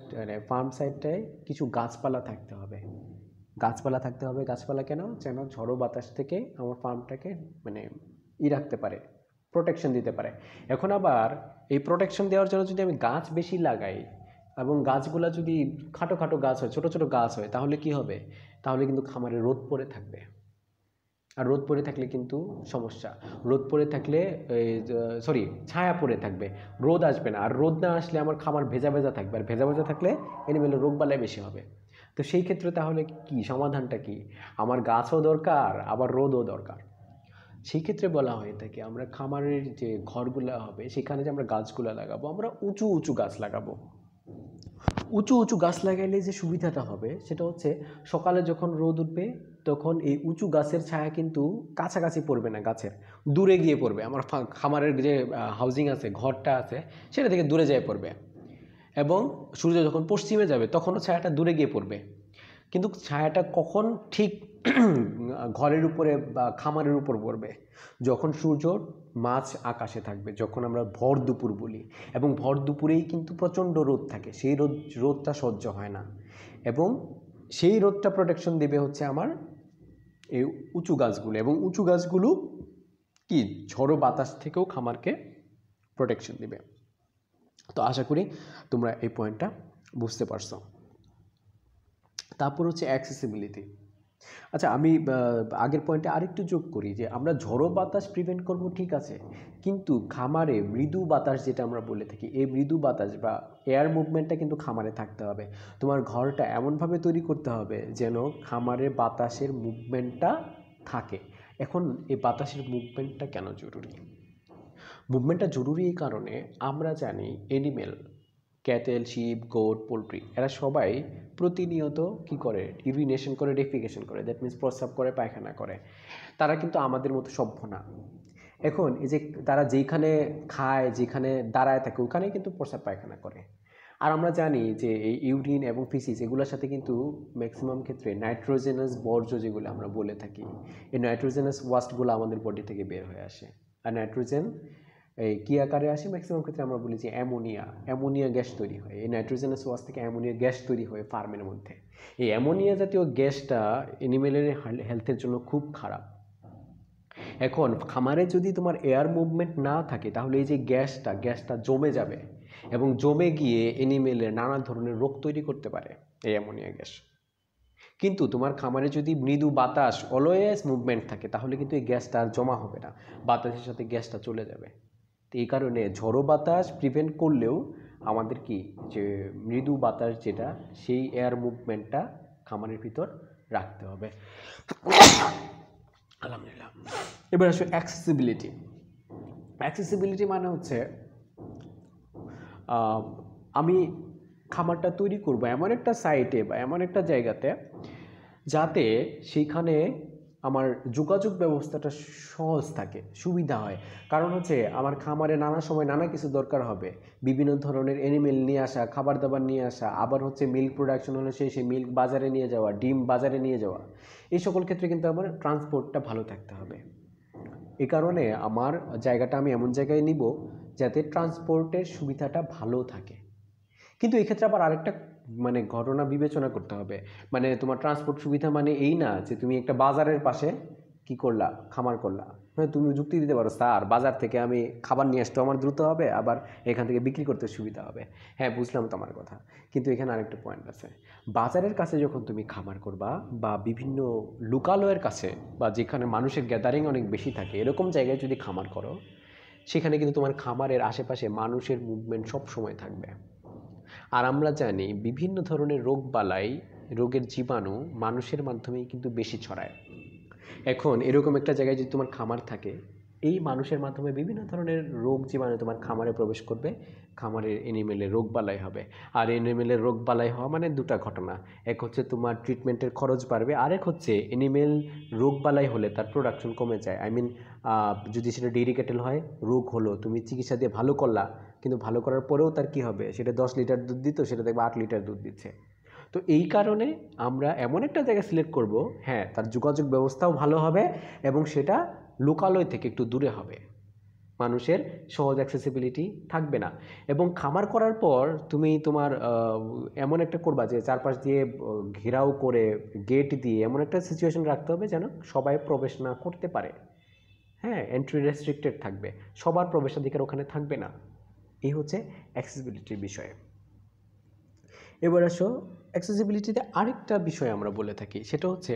ফার্ম সাইডটায় কিছু গাছপালা থাকতে হবে গাছপালা থাকতে হবে গাছপালা কেন যেন ঝড়ো বাতাস থেকে আমার ফার্মটাকে মানে ই রাখতে পারে প্রোটেকশন দিতে পারে এখন আবার এই প্রোটেকশন দেওয়ার জন্য যদি আমি গাছ বেশি লাগাই এবং গাছগুলো যদি খাটো খাটো গাছ হয় ছোট ছোট গাছ হয় তাহলে কি হবে তাহলে কিন্তু খামারে রোদ পড়ে থাকবে আর রোদ পড়ে থাকলে কিন্তু সমস্যা রোদ পড়ে থাকলে সরি ছায়া পড়ে থাকবে রোদ আসবে না আর রোদ না আসলে আমার খামার ভেজা ভেজা থাকবে আর ভেজা ভেজা থাকলে এনিমেলের রোগবালাই বেশি হবে তো সেই ক্ষেত্রে তাহলে কি সমাধানটা কি আমার গাছও দরকার আবার রোদও দরকার সেই ক্ষেত্রে বলা হয়ে থাকে আমরা খামারের যে ঘরগুলো হবে সেখানে যে আমরা গাছগুলো লাগাবো আমরা উঁচু উঁচু গাছ লাগাবো উঁচু উঁচু গাছ লাগাইলে যে সুবিধাটা হবে সেটা হচ্ছে সকালে যখন রোদ উঠবে তখন এই উঁচু গাছের ছায়া কিন্তু কাছাকাছি পড়বে না গাছের দূরে গিয়ে পড়বে আমার খামারের যে হাউজিং আছে ঘরটা আছে সেটা থেকে দূরে যায় পড়বে এবং সূর্য যখন পশ্চিমে যাবে তখনও ছায়াটা দূরে গিয়ে পড়বে কিন্তু ছায়াটা কখন ঠিক ঘরের উপরে বা খামারের উপর পড়বে যখন সূর্য মাছ আকাশে থাকবে যখন আমরা ভর দুপুর বলি এবং ভর দুপুরেই কিন্তু প্রচণ্ড রোদ থাকে সেই রোদ রোদটা সহ্য হয় না এবং সেই রোদটা প্রোটেকশন দেবে হচ্ছে আমার এই উঁচু গাছগুলো এবং উঁচু গাছগুলো কি ঝড়ো বাতাস থেকেও খামারকে প্রোটেকশন দেবে তো আশা করি তোমরা এই পয়েন্টটা বুঝতে পারছো তারপর হচ্ছে অ্যাক্সেসিবিলিটি আচ্ছা আমি আগের পয়েন্টে আরেকটু যোগ করি যে আমরা ঝড়ো বাতাস প্রিভেন্ট করব ঠিক আছে কিন্তু খামারে মৃদু বাতাস যেটা আমরা বলে থাকি এই মৃদু বাতাস বা এয়ার মুভমেন্টটা কিন্তু খামারে থাকতে হবে তোমার ঘরটা এমনভাবে তৈরি করতে হবে যেন খামারে বাতাসের মুভমেন্টটা থাকে এখন এই বাতাসের মুভমেন্টটা কেন জরুরি মুভমেন্টটা জরুরি এই কারণে আমরা জানি animal cattle sheep goat poultry এরা সবাই প্রতিনিয়ত কি করে ইউরিনেশন করে ডেফিকেশন করে দ্যাট মিনস প্রস্রাব করে পায়খানা করে তারা কিন্তু আমাদের মতো সভ্য না এখন এই যে তারা যেখানে খায় যেখানে দাঁড়ায় থাকে ওখানে কিন্তু প্রস্রাব পায়খানা করে আর আমরা জানি যে এই ইউরিন এবং ফিসিস এগুলোর সাথে কিন্তু ম্যাক্সিমাম ক্ষেত্রে নাইট্রোজেনাস বর্জ্য যেগুলো আমরা বলে থাকি এই নাইট্রোজেনাস ওয়াস্টগুলো আমাদের বডি থেকে বের হয়ে আসে আর নাইট্রোজেন এই কী আকারে আসে ম্যাক্সিমাম ক্ষেত্রে আমরা বলি যে অ্যামোনিয়া অ্যামোনিয়া গ্যাস তৈরি হয় এই নাইট্রোজেনের সোয়াস থেকে অ্যামোনিয়া গ্যাস তৈরি হয় ফার্মের মধ্যে এই অ্যামোনিয়া জাতীয় গ্যাসটা এনিমেলের হেলথের জন্য খুব খারাপ এখন খামারে যদি তোমার এয়ার মুভমেন্ট না থাকে তাহলে এই যে গ্যাসটা গ্যাসটা জমে যাবে এবং জমে গিয়ে এনিমেলের নানা ধরনের রোগ তৈরি করতে পারে এই অ্যামোনিয়া গ্যাস কিন্তু তোমার খামারে যদি মৃদু বাতাস অলওয়েজ মুভমেন্ট থাকে তাহলে কিন্তু এই গ্যাসটা আর জমা হবে না বাতাসের সাথে গ্যাসটা চলে যাবে তো এই কারণে ঝড়ো বাতাস প্রিভেন্ট করলেও আমাদের কি যে মৃদু বাতাস যেটা সেই এয়ার মুভমেন্টটা খামারের ভিতর রাখতে হবে আলহামদুলিল্লাহ এবার আসো অ্যাক্সেসিবিলিটি অ্যাক্সেসিবিলিটি মানে হচ্ছে আমি খামারটা তৈরি করব এমন একটা সাইটে বা এমন একটা জায়গাতে যাতে সেইখানে আমার যোগাযোগ ব্যবস্থাটা সহজ থাকে সুবিধা হয় কারণ হচ্ছে আমার খামারে নানা সময় নানা কিছু দরকার হবে বিভিন্ন ধরনের অ্যানিমেল নিয়ে আসা খাবার দাবার নিয়ে আসা আবার হচ্ছে মিল্ক প্রোডাকশন হলে সেই সেই মিল্ক বাজারে নিয়ে যাওয়া ডিম বাজারে নিয়ে যাওয়া এই সকল ক্ষেত্রে কিন্তু আমার ট্রান্সপোর্টটা ভালো থাকতে হবে এ কারণে আমার জায়গাটা আমি এমন জায়গায় নিব যাতে ট্রান্সপোর্টের সুবিধাটা ভালো থাকে কিন্তু এক্ষেত্রে আবার আরেকটা মানে ঘটনা বিবেচনা করতে হবে মানে তোমার ট্রান্সপোর্ট সুবিধা মানে এই না যে তুমি একটা বাজারের পাশে কি করলা খামার করলা হ্যাঁ তুমি যুক্তি দিতে পারো স্যার বাজার থেকে আমি খাবার নিয়ে আসতে আমার দ্রুত হবে আবার এখান থেকে বিক্রি করতে সুবিধা হবে হ্যাঁ বুঝলাম তোমার কথা কিন্তু এখানে আরেকটা পয়েন্ট আছে বাজারের কাছে যখন তুমি খামার করবা বা বিভিন্ন লোকালয়ের কাছে বা যেখানে মানুষের গ্যাদারিং অনেক বেশি থাকে এরকম জায়গায় যদি খামার করো সেখানে কিন্তু তোমার খামারের আশেপাশে মানুষের মুভমেন্ট সব সময় থাকবে আর আমরা জানি বিভিন্ন ধরনের রোগ বালাই রোগের জীবাণু মানুষের মাধ্যমেই কিন্তু বেশি ছড়ায় এখন এরকম একটা জায়গায় যদি তোমার খামার থাকে এই মানুষের মাধ্যমে বিভিন্ন ধরনের রোগ জীবাণু তোমার খামারে প্রবেশ করবে খামারের এনিমেলের রোগ বালাই হবে আর এনিমেলের রোগ বালাই হওয়া মানে দুটা ঘটনা এক হচ্ছে তোমার ট্রিটমেন্টের খরচ বাড়বে আরেক হচ্ছে এনিমেল রোগ বালাই হলে তার প্রোডাকশন কমে যায় আই মিন যদি সেটা ডেরিকেটেল হয় রোগ হলো তুমি চিকিৎসা দিয়ে ভালো করলা কিন্তু ভালো করার পরেও তার কি হবে সেটা দশ লিটার দুধ দিত সেটা দেখবে আট লিটার দুধ দিচ্ছে তো এই কারণে আমরা এমন একটা জায়গা সিলেক্ট করব হ্যাঁ তার যোগাযোগ ব্যবস্থাও ভালো হবে এবং সেটা লোকালয় থেকে একটু দূরে হবে মানুষের সহজ অ্যাক্সেসিবিলিটি থাকবে না এবং খামার করার পর তুমি তোমার এমন একটা করবা যে চারপাশ দিয়ে ঘেরাও করে গেট দিয়ে এমন একটা সিচুয়েশন রাখতে হবে যেন সবাই প্রবেশ না করতে পারে হ্যাঁ এন্ট্রি রেস্ট্রিক্টেড থাকবে সবার প্রবেশাধিকার ওখানে থাকবে না এই হচ্ছে অ্যাক্সেসিবিলিটির বিষয়ে এবার আসো অ্যাক্সেসিবিলিটিতে আরেকটা বিষয় আমরা বলে থাকি সেটা হচ্ছে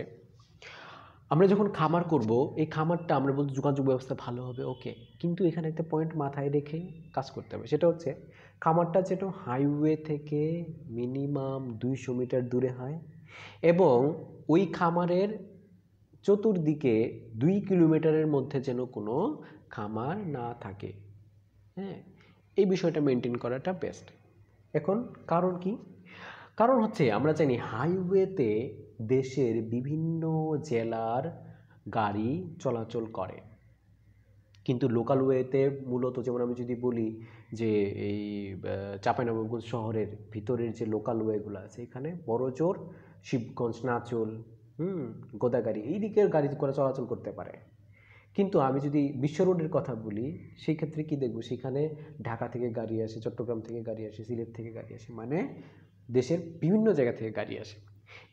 আমরা যখন খামার করব এই খামারটা আমরা বলতে যোগাযোগ ব্যবস্থা ভালো হবে ওকে কিন্তু এখানে একটা পয়েন্ট মাথায় রেখে কাজ করতে হবে সেটা হচ্ছে খামারটা যেন হাইওয়ে থেকে মিনিমাম দুইশো মিটার দূরে হয় এবং ওই খামারের চতুর্দিকে দুই কিলোমিটারের মধ্যে যেন কোনো খামার না থাকে হ্যাঁ এই বিষয়টা মেনটেন করাটা বেস্ট এখন কারণ কি কারণ হচ্ছে আমরা জানি হাইওয়েতে দেশের বিভিন্ন জেলার গাড়ি চলাচল করে কিন্তু লোকাল ওয়েতে মূলত যেমন আমি যদি বলি যে এই চাঁপাইনবাবগঞ্জ শহরের ভিতরের যে লোকাল ওয়েগুলো আছে এখানে বড়জোর শিবগঞ্জ নাচল হুম গোদাগাড়ি এই দিকের গাড়ি করে চলাচল করতে পারে কিন্তু আমি যদি বিশ্ব রোডের কথা বলি সেই ক্ষেত্রে কি দেখব সেখানে ঢাকা থেকে গাড়ি আসে চট্টগ্রাম থেকে গাড়ি আসে সিলেট থেকে গাড়ি আসে মানে দেশের বিভিন্ন জায়গা থেকে গাড়ি আসে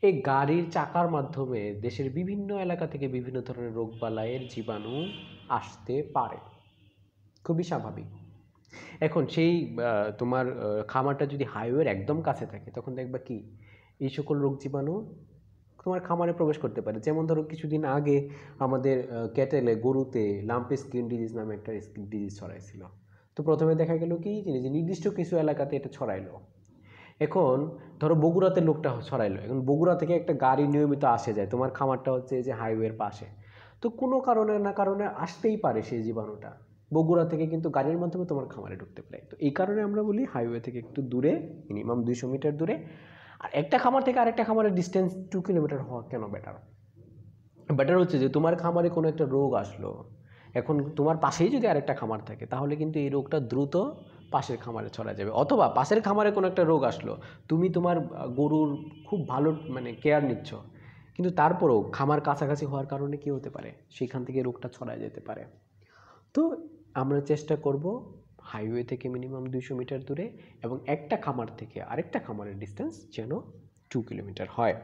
এই গাড়ির চাকার মাধ্যমে দেশের বিভিন্ন এলাকা থেকে বিভিন্ন ধরনের রোগবালাইয়ের জীবাণু আসতে পারে খুবই স্বাভাবিক এখন সেই তোমার খামারটা যদি হাইওয়ের একদম কাছে থাকে তখন দেখবা কি এই সকল রোগ জীবাণু তোমার খামারে প্রবেশ করতে পারে যেমন ধরো কিছুদিন আগে আমাদের ক্যাটেলে গরুতে লাম্পে স্কিন ডিজিজ নামে একটা স্কিন ডিজিজ ছড়াইছিল তো প্রথমে দেখা গেল কি জিনিস নির্দিষ্ট কিছু এলাকাতে এটা ছড়াইলো এখন ধরো বগুড়াতে লোকটা ছড়াইলো এখন বগুড়া থেকে একটা গাড়ি নিয়মিত আসে যায় তোমার খামারটা হচ্ছে যে হাইওয়ের পাশে তো কোনো কারণে না কারণে আসতেই পারে সেই জীবাণুটা বগুড়া থেকে কিন্তু গাড়ির মাধ্যমে তোমার খামারে ঢুকতে পারে তো এই কারণে আমরা বলি হাইওয়ে থেকে একটু দূরে মিনিমাম দুইশো মিটার দূরে আর একটা খামার থেকে আরেকটা খামারের ডিস্টেন্স টু কিলোমিটার হওয়া কেন বেটার বেটার হচ্ছে যে তোমার খামারে কোনো একটা রোগ আসলো এখন তোমার পাশেই যদি আরেকটা খামার থাকে তাহলে কিন্তু এই রোগটা দ্রুত পাশের খামারে ছড়া যাবে অথবা পাশের খামারে কোনো একটা রোগ আসলো তুমি তোমার গরুর খুব ভালো মানে কেয়ার নিচ্ছ কিন্তু তারপরেও খামার কাছাকাছি হওয়ার কারণে কী হতে পারে সেখান থেকে রোগটা ছড়া যেতে পারে তো আমরা চেষ্টা করব হাইওয়ে থেকে মিনিমাম দুইশো মিটার দূরে এবং একটা খামার থেকে আরেকটা খামারের ডিস্টেন্স যেন টু কিলোমিটার হয়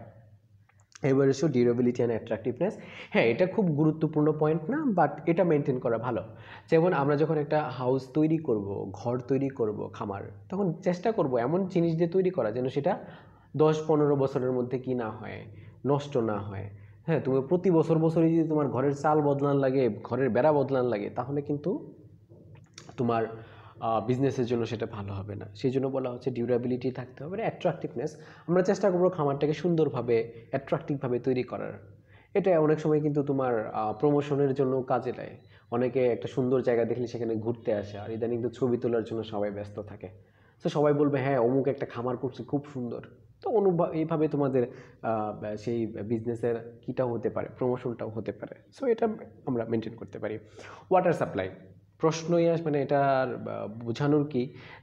এবার এসো ডিউরেবিলিটি অ্যান্ড অ্যাট্রাকটিভনেস হ্যাঁ এটা খুব গুরুত্বপূর্ণ পয়েন্ট না বাট এটা মেনটেন করা ভালো যেমন আমরা যখন একটা হাউস তৈরি করব ঘর তৈরি করব খামার তখন চেষ্টা করব এমন জিনিস দিয়ে তৈরি করা যেন সেটা দশ পনেরো বছরের মধ্যে কি না হয় নষ্ট না হয় হ্যাঁ তুমি প্রতি বছর বছরই যদি তোমার ঘরের চাল বদলান লাগে ঘরের বেড়া বদলান লাগে তাহলে কিন্তু তোমার বিজনেসের জন্য সেটা ভালো হবে না সেই জন্য বলা হচ্ছে ডিউরাবিলিটি থাকতে হবে অ্যাট্রাকটিভনেস আমরা চেষ্টা করবো খামারটাকে সুন্দরভাবে অ্যাট্রাকটিভভাবে তৈরি করার এটা অনেক সময় কিন্তু তোমার প্রমোশনের জন্য কাজে দেয় অনেকে একটা সুন্দর জায়গা দেখলে সেখানে ঘুরতে আসে আর ইদানিং তো ছবি তোলার জন্য সবাই ব্যস্ত থাকে তো সবাই বলবে হ্যাঁ অমুক একটা খামার করছে খুব সুন্দর তো অনুভব এইভাবে তোমাদের সেই বিজনেসের কীটাও হতে পারে প্রমোশনটাও হতে পারে সো এটা আমরা মেনটেন করতে পারি ওয়াটার সাপ্লাই প্রশ্নই আস মানে আর বোঝানোর কি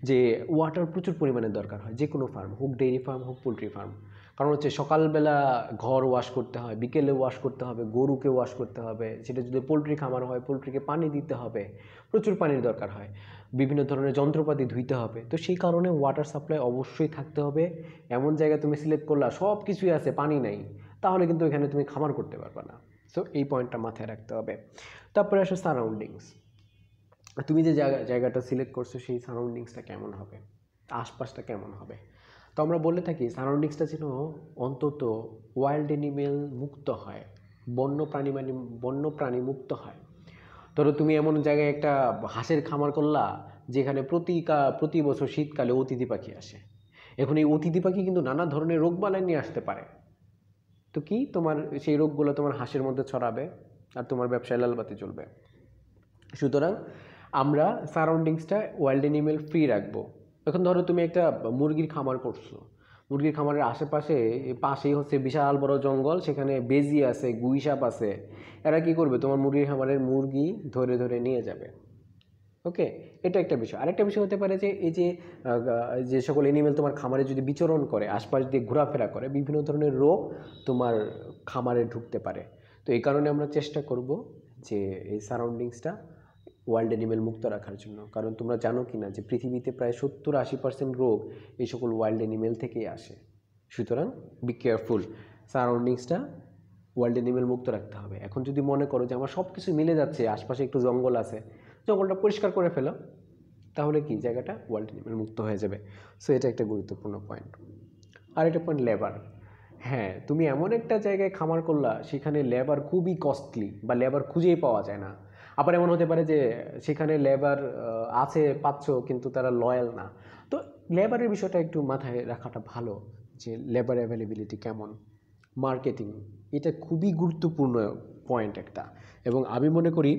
যে ওয়াটার প্রচুর পরিমাণে দরকার হয় যে কোনো ফার্ম হোক ডেইরি ফার্ম হোক পোলট্রি ফার্ম কারণ হচ্ছে সকালবেলা ঘর ওয়াশ করতে হয় বিকেলে ওয়াশ করতে হবে গরুকে ওয়াশ করতে হবে সেটা যদি পোলট্রি খামার হয় পোলট্রিকে পানি দিতে হবে প্রচুর পানির দরকার হয় বিভিন্ন ধরনের যন্ত্রপাতি ধুইতে হবে তো সেই কারণে ওয়াটার সাপ্লাই অবশ্যই থাকতে হবে এমন জায়গায় তুমি সিলেক্ট করলা সব কিছুই আছে পানি নাই তাহলে কিন্তু এখানে তুমি খামার করতে পারবে না সো এই পয়েন্টটা মাথায় রাখতে হবে তারপরে আসে সারাউন্ডিংস তুমি যে জায়গা জায়গাটা সিলেক্ট করছো সেই সারাউন্ডিংসটা কেমন হবে আশপাশটা কেমন হবে তো আমরা বলে থাকি সারাউন্ডিংসটা যেন অন্তত ওয়াইল্ড অ্যানিমেল মুক্ত হয় বন্য প্রাণী মানে বন্য প্রাণী মুক্ত হয় ধরো তুমি এমন জায়গায় একটা হাঁসের খামার করলা যেখানে প্রতি প্রতি বছর শীতকালে অতিথি পাখি আসে এখন এই অতিথি পাখি কিন্তু নানা ধরনের রোগবালাই নিয়ে আসতে পারে তো কি তোমার সেই রোগগুলো তোমার হাঁসের মধ্যে ছড়াবে আর তোমার ব্যবসায় লালবাতি চলবে সুতরাং আমরা সারাউন্ডিংসটা ওয়াইল্ড অ্যানিমেল ফ্রি রাখবো এখন ধরো তুমি একটা মুরগির খামার করছো মুরগির খামারের আশেপাশে পাশেই হচ্ছে বিশাল বড় জঙ্গল সেখানে বেজি আছে গুইসাপ আছে এরা কি করবে তোমার মুরগির খামারের মুরগি ধরে ধরে নিয়ে যাবে ওকে এটা একটা বিষয় আরেকটা বিষয় হতে পারে যে এই যে যে সকল এনিমেল তোমার খামারে যদি বিচরণ করে আশপাশ দিয়ে ঘোরাফেরা করে বিভিন্ন ধরনের রোগ তোমার খামারে ঢুকতে পারে তো এই কারণে আমরা চেষ্টা করব যে এই সারাউন্ডিংসটা ওয়াইল্ড অ্যানিমেল মুক্ত রাখার জন্য কারণ তোমরা জানো কি না যে পৃথিবীতে প্রায় সত্তর আশি পার্সেন্ট রোগ এই সকল ওয়াইল্ড অ্যানিমেল থেকেই আসে সুতরাং বি কেয়ারফুল সারাউন্ডিংসটা ওয়াইল্ড অ্যানিমেল মুক্ত রাখতে হবে এখন যদি মনে করো যে আমার সব কিছু মিলে যাচ্ছে আশপাশে একটু জঙ্গল আছে জঙ্গলটা পরিষ্কার করে ফেলো তাহলে কি জায়গাটা ওয়ার্ল্ড অ্যানিমেল মুক্ত হয়ে যাবে সো এটা একটা গুরুত্বপূর্ণ পয়েন্ট আর এটা পয়েন্ট লেবার হ্যাঁ তুমি এমন একটা জায়গায় খামার করলা সেখানে লেবার খুবই কস্টলি বা লেবার খুঁজেই পাওয়া যায় না আবার এমন হতে পারে যে সেখানে লেবার আছে পাচ্ছ কিন্তু তারা লয়াল না তো লেবারের বিষয়টা একটু মাথায় রাখাটা ভালো যে লেবার অ্যাভেলেবিলিটি কেমন মার্কেটিং এটা খুবই গুরুত্বপূর্ণ পয়েন্ট একটা এবং আমি মনে করি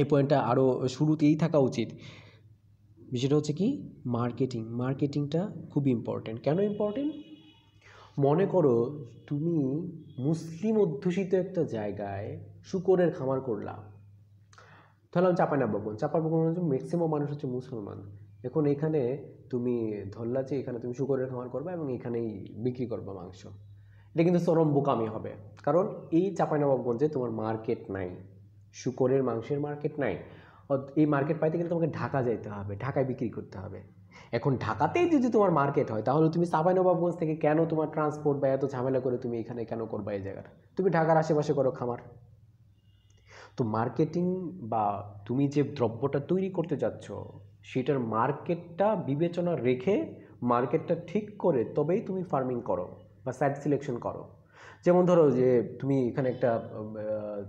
এই পয়েন্টটা আরও শুরুতেই থাকা উচিত বিষয়টা হচ্ছে কি মার্কেটিং মার্কেটিংটা খুব ইম্পর্টেন্ট কেন ইম্পর্টেন্ট মনে করো তুমি মুসলিম অধ্যুষিত একটা জায়গায় শুকরের খামার করলাম ধরলাম চাপা চাপানাবগন মানে হচ্ছে ম্যাক্সিমাম মানুষ হচ্ছে মুসলমান এখন এখানে তুমি ধরলা যে এখানে তুমি শুকরের খামার করবে এবং এখানেই বিক্রি করবে মাংস এটা কিন্তু চরম বোকামি হবে কারণ এই চাপাইনবাবগঞ্জে তোমার মার্কেট নাই শুকরের মাংসের মার্কেট নাই এই মার্কেট পাইতে গেলে তোমাকে ঢাকা যাইতে হবে ঢাকায় বিক্রি করতে হবে এখন ঢাকাতেই যদি তোমার মার্কেট হয় তাহলে তুমি চাপাইনবাবগঞ্জ থেকে কেন তোমার ট্রান্সপোর্ট বা এত ঝামেলা করে তুমি এখানে কেন করবা এই জায়গাটা তুমি ঢাকার আশেপাশে করো খামার তো মার্কেটিং বা তুমি যে দ্রব্যটা তৈরি করতে যাচ্ছ সেটার মার্কেটটা বিবেচনা রেখে মার্কেটটা ঠিক করে তবেই তুমি ফার্মিং করো বা সাইড সিলেকশন করো যেমন ধরো যে তুমি এখানে একটা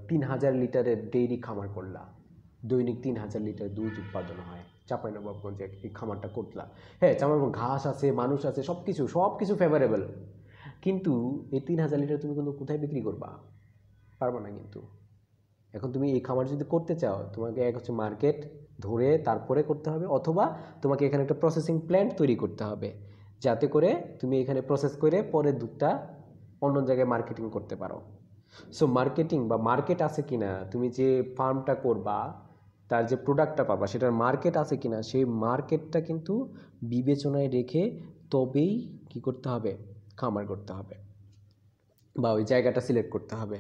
তিন হাজার লিটারের ডেইরি খামার করলা দৈনিক তিন হাজার লিটার দুধ উৎপাদন হয় চাঁপাইনবাবগঞ্জে এই খামারটা করলা হ্যাঁ চাঁপাইনবাব ঘাস আছে মানুষ আছে সব কিছু সব কিছু ফেভারেবল কিন্তু এই তিন হাজার লিটার তুমি কিন্তু কোথায় বিক্রি করবা পারবো না কিন্তু এখন তুমি এই খামার যদি করতে চাও তোমাকে এক হচ্ছে মার্কেট ধরে তারপরে করতে হবে অথবা তোমাকে এখানে একটা প্রসেসিং প্ল্যান্ট তৈরি করতে হবে যাতে করে তুমি এখানে প্রসেস করে পরে দুধটা অন্য জায়গায় মার্কেটিং করতে পারো সো মার্কেটিং বা মার্কেট আছে কি না তুমি যে ফার্মটা করবা তার যে প্রোডাক্টটা পাবা সেটার মার্কেট আছে কি না সেই মার্কেটটা কিন্তু বিবেচনায় রেখে তবেই কি করতে হবে খামার করতে হবে বা ওই জায়গাটা সিলেক্ট করতে হবে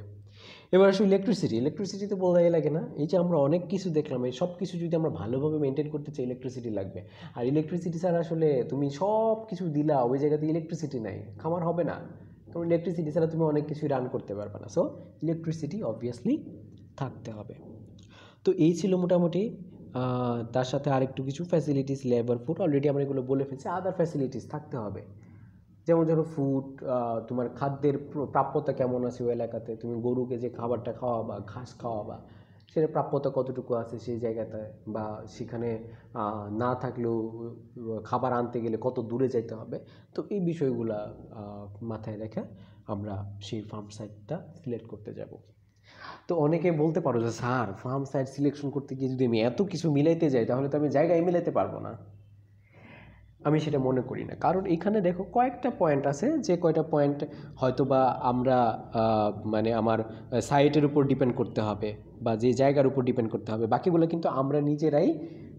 এবার আসলে ইলেকট্রিসিটি ইলেকট্রিসিটি তো বলাই লাগে না এই যে আমরা অনেক কিছু দেখলাম এই সব কিছু যদি আমরা ভালোভাবে মেনটেন করতে চাই ইলেকট্রিসিটি লাগবে আর ইলেকট্রিসিটি ছাড়া আসলে তুমি সব কিছু দিলা ওই জায়গাতে ইলেকট্রিসিটি নাই খামার হবে না কারণ ইলেকট্রিসিটি ছাড়া তুমি অনেক কিছুই রান করতে পারবে না সো ইলেকট্রিসিটি অবভিয়াসলি থাকতে হবে তো এই ছিল মোটামুটি তার সাথে আরেকটু কিছু ফ্যাসিলিটিস লেবার ফুড অলরেডি আমরা এগুলো বলে ফেলছি আদার ফ্যাসিলিটিস থাকতে হবে যেমন ধরো ফুড তোমার খাদ্যের প্রাপ্যতা কেমন আছে ওই এলাকাতে তুমি গরুকে যে খাবারটা খাওয়াবা ঘাস খাওয়াবা সেটা প্রাপ্যতা কতটুকু আছে সেই জায়গাতে বা সেখানে না থাকলেও খাবার আনতে গেলে কত দূরে যেতে হবে তো এই বিষয়গুলা মাথায় রেখে আমরা সেই ফার্ম সাইটটা সিলেক্ট করতে যাব তো অনেকে বলতে পারো যে স্যার ফার্ম সাইট সিলেকশন করতে গিয়ে যদি আমি এত কিছু মিলাইতে যাই তাহলে তো আমি জায়গায় মিলাইতে পারবো না আমি সেটা মনে করি না কারণ এখানে দেখো কয়েকটা পয়েন্ট আছে যে কয়টা পয়েন্ট হয়তো বা আমরা মানে আমার সাইটের উপর ডিপেন্ড করতে হবে বা যে জায়গার উপর ডিপেন্ড করতে হবে বাকিগুলো কিন্তু আমরা নিজেরাই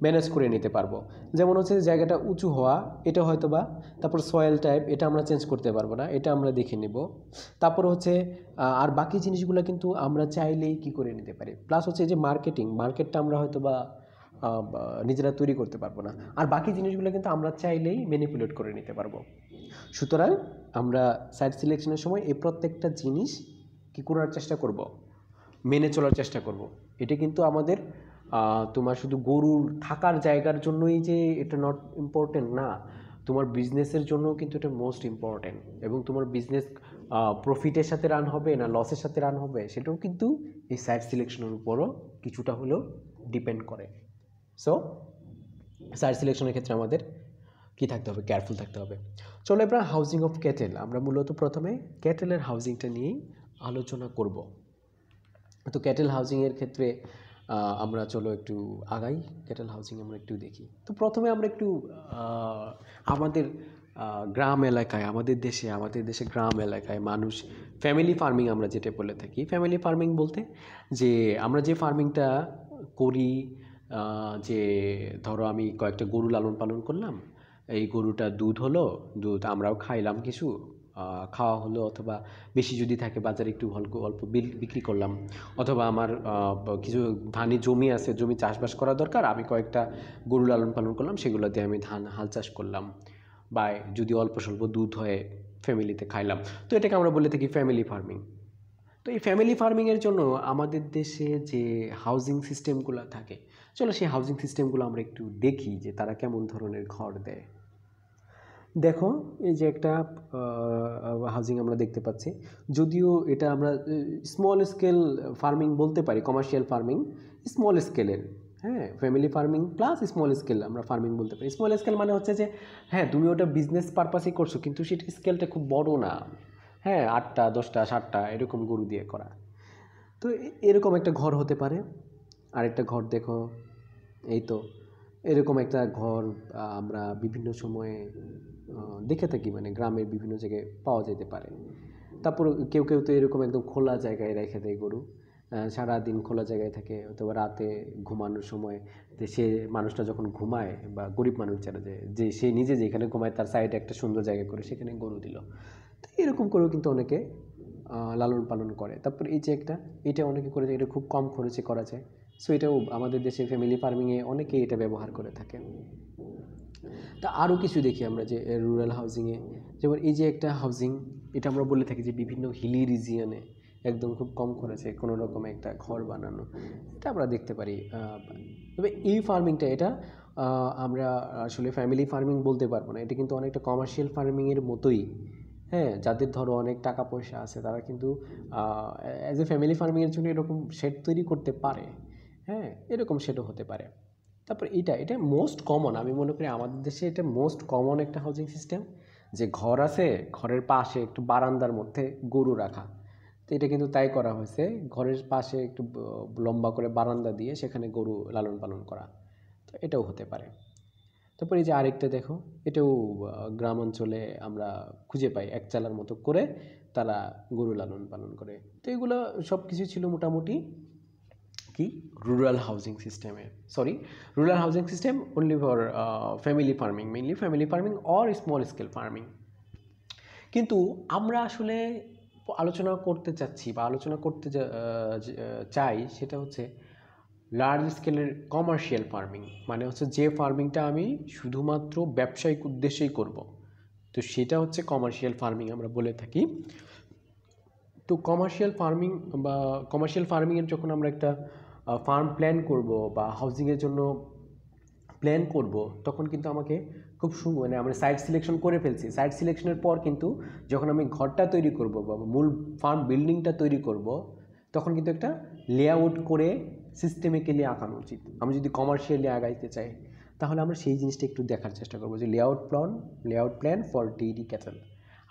ম্যানেজ করে নিতে পারবো যেমন হচ্ছে জায়গাটা উঁচু হওয়া এটা হয়তো বা তারপর সয়েল টাইপ এটা আমরা চেঞ্জ করতে পারবো না এটা আমরা দেখে নেব তারপর হচ্ছে আর বাকি জিনিসগুলো কিন্তু আমরা চাইলেই কি করে নিতে পারি প্লাস হচ্ছে যে মার্কেটিং মার্কেটটা আমরা হয়তো বা নিজেরা তৈরি করতে পারবো না আর বাকি জিনিসগুলো কিন্তু আমরা চাইলেই ম্যানিপুলেট করে নিতে পারবো সুতরাং আমরা সাইট সিলেকশনের সময় এই প্রত্যেকটা জিনিস কি করার চেষ্টা করব। মেনে চলার চেষ্টা করব। এটা কিন্তু আমাদের তোমার শুধু গরুর থাকার জায়গার জন্যই যে এটা নট ইম্পর্টেন্ট না তোমার বিজনেসের জন্য কিন্তু এটা মোস্ট ইম্পর্টেন্ট এবং তোমার বিজনেস প্রফিটের সাথে রান হবে না লসের সাথে রান হবে সেটাও কিন্তু এই সাইট সিলেকশনের উপরও কিছুটা হলেও ডিপেন্ড করে সো সাইড সিলেকশনের ক্ষেত্রে আমাদের কি থাকতে হবে কেয়ারফুল থাকতে হবে চলো এবার হাউজিং অফ ক্যাটেল আমরা মূলত প্রথমে ক্যাটেলের হাউজিংটা নিয়েই আলোচনা করব তো ক্যাটেল হাউজিংয়ের ক্ষেত্রে আমরা চলো একটু আগাই ক্যাটেল হাউজিং আমরা একটু দেখি তো প্রথমে আমরা একটু আমাদের গ্রাম এলাকায় আমাদের দেশে আমাদের দেশে গ্রাম এলাকায় মানুষ ফ্যামিলি ফার্মিং আমরা যেটা বলে থাকি ফ্যামিলি ফার্মিং বলতে যে আমরা যে ফার্মিংটা করি যে ধরো আমি কয়েকটা গরু লালন পালন করলাম এই গরুটা দুধ হলো দুধ আমরাও খাইলাম কিছু খাওয়া হলো অথবা বেশি যদি থাকে বাজারে একটু অল্প অল্প বিক্রি করলাম অথবা আমার কিছু ধানি জমি আছে জমি চাষবাস করা দরকার আমি কয়েকটা গরু লালন পালন করলাম সেগুলো দিয়ে আমি ধান হাল চাষ করলাম বা যদি অল্প স্বল্প দুধ হয় ফ্যামিলিতে খাইলাম তো এটাকে আমরা বলে থাকি ফ্যামিলি ফার্মিং তো এই ফ্যামিলি ফার্মিংয়ের জন্য আমাদের দেশে যে হাউজিং সিস্টেমগুলো থাকে চলো সেই হাউজিং সিস্টেমগুলো আমরা একটু দেখি যে তারা কেমন ধরনের ঘর দেয় দেখো এই যে একটা হাউজিং আমরা দেখতে পাচ্ছি যদিও এটা আমরা স্মল স্কেল ফার্মিং বলতে পারি কমার্শিয়াল ফার্মিং স্মল স্কেলের হ্যাঁ family farming plus small scale আমরা ফার্মিং বলতে পারি স্মল স্কেল মানে হচ্ছে যে হ্যাঁ তুমি ওটা বিজনেস পারপাসেই করছো কিন্তু সেটা স্কেলটা খুব বড় না হ্যাঁ আটটা দশটা সাতটা এরকম গরু দিয়ে করা তো এরকম একটা ঘর হতে পারে আরেকটা ঘর দেখো এই তো এরকম একটা ঘর আমরা বিভিন্ন সময়ে দেখে থাকি মানে গ্রামের বিভিন্ন জায়গায় পাওয়া যেতে পারে তারপর কেউ কেউ তো এরকম একদম খোলা জায়গায় রেখে দেয় গরু সারাদিন খোলা জায়গায় থাকে অথবা রাতে ঘুমানোর সময় যে সে মানুষটা যখন ঘুমায় বা গরিব মানুষ যারা যে যে সে নিজে যেখানে ঘুমায় তার সাইডে একটা সুন্দর জায়গা করে সেখানে গরু দিল তো এরকম করেও কিন্তু অনেকে লালন পালন করে তারপর এই যে একটা এটা অনেকে করে এটা খুব কম খরচে করা যায় সো এটাও আমাদের দেশে ফ্যামিলি ফার্মিংয়ে অনেকেই এটা ব্যবহার করে থাকেন তা আরও কিছু দেখি আমরা যে রুরাল হাউজিংয়ে যেমন এই যে একটা হাউজিং এটা আমরা বলে থাকি যে বিভিন্ন হিলি রিজিয়নে একদম খুব কম খরচে কোনো রকম একটা ঘর বানানো এটা আমরা দেখতে পারি তবে এই ফার্মিংটা এটা আমরা আসলে ফ্যামিলি ফার্মিং বলতে পারবো না এটা কিন্তু অনেকটা কমার্শিয়াল ফার্মিংয়ের মতোই হ্যাঁ যাদের ধরো অনেক টাকা পয়সা আছে তারা কিন্তু অ্যাজ এ ফ্যামিলি ফার্মিংয়ের জন্য এরকম শেড তৈরি করতে পারে হ্যাঁ এরকম সেটা হতে পারে তারপর এটা এটা মোস্ট কমন আমি মনে করি আমাদের দেশে এটা মোস্ট কমন একটা হাউজিং সিস্টেম যে ঘর আছে ঘরের পাশে একটু বারান্দার মধ্যে গরু রাখা তো এটা কিন্তু তাই করা হয়েছে ঘরের পাশে একটু লম্বা করে বারান্দা দিয়ে সেখানে গরু লালন পালন করা তো এটাও হতে পারে তারপর এই যে আরেকটা দেখো এটাও গ্রামাঞ্চলে আমরা খুঁজে পাই এক চালার মতো করে তারা গরু লালন পালন করে তো এগুলো সব কিছু ছিল মোটামুটি কি রুরাল হাউজিং সিস্টেমে sorry rural housing system only for family farming mainly family farming or small scale farming কিন্তু আমরা আসলে আলোচনা করতে চাচ্ছি বা আলোচনা করতে চাই সেটা হচ্ছে লার্জ স্কেলের কমার্শিয়াল ফার্মিং মানে হচ্ছে যে ফার্মিংটা আমি শুধুমাত্র ব্যবসায়িক উদ্দেশ্যেই করব তো সেটা হচ্ছে কমার্শিয়াল ফার্মিং আমরা বলে থাকি তো কমার্শিয়াল ফার্মিং বা কমার্শিয়াল ফার্মিংয়ের যখন আমরা একটা ফার্ম প্ল্যান করব বা হাউজিংয়ের জন্য প্ল্যান করব তখন কিন্তু আমাকে খুব সুন্দর মানে আমরা সাইট সিলেকশন করে ফেলছি সাইট সিলেকশনের পর কিন্তু যখন আমি ঘরটা তৈরি করব বা মূল ফার্ম বিল্ডিংটা তৈরি করব তখন কিন্তু একটা লেআউট করে সিস্টেমিক্যালি আঁকানো উচিত আমি যদি কমার্শিয়ালি আগাইতে চাই তাহলে আমরা সেই জিনিসটা একটু দেখার চেষ্টা করবো যে layout plan layout plan for dairy cattle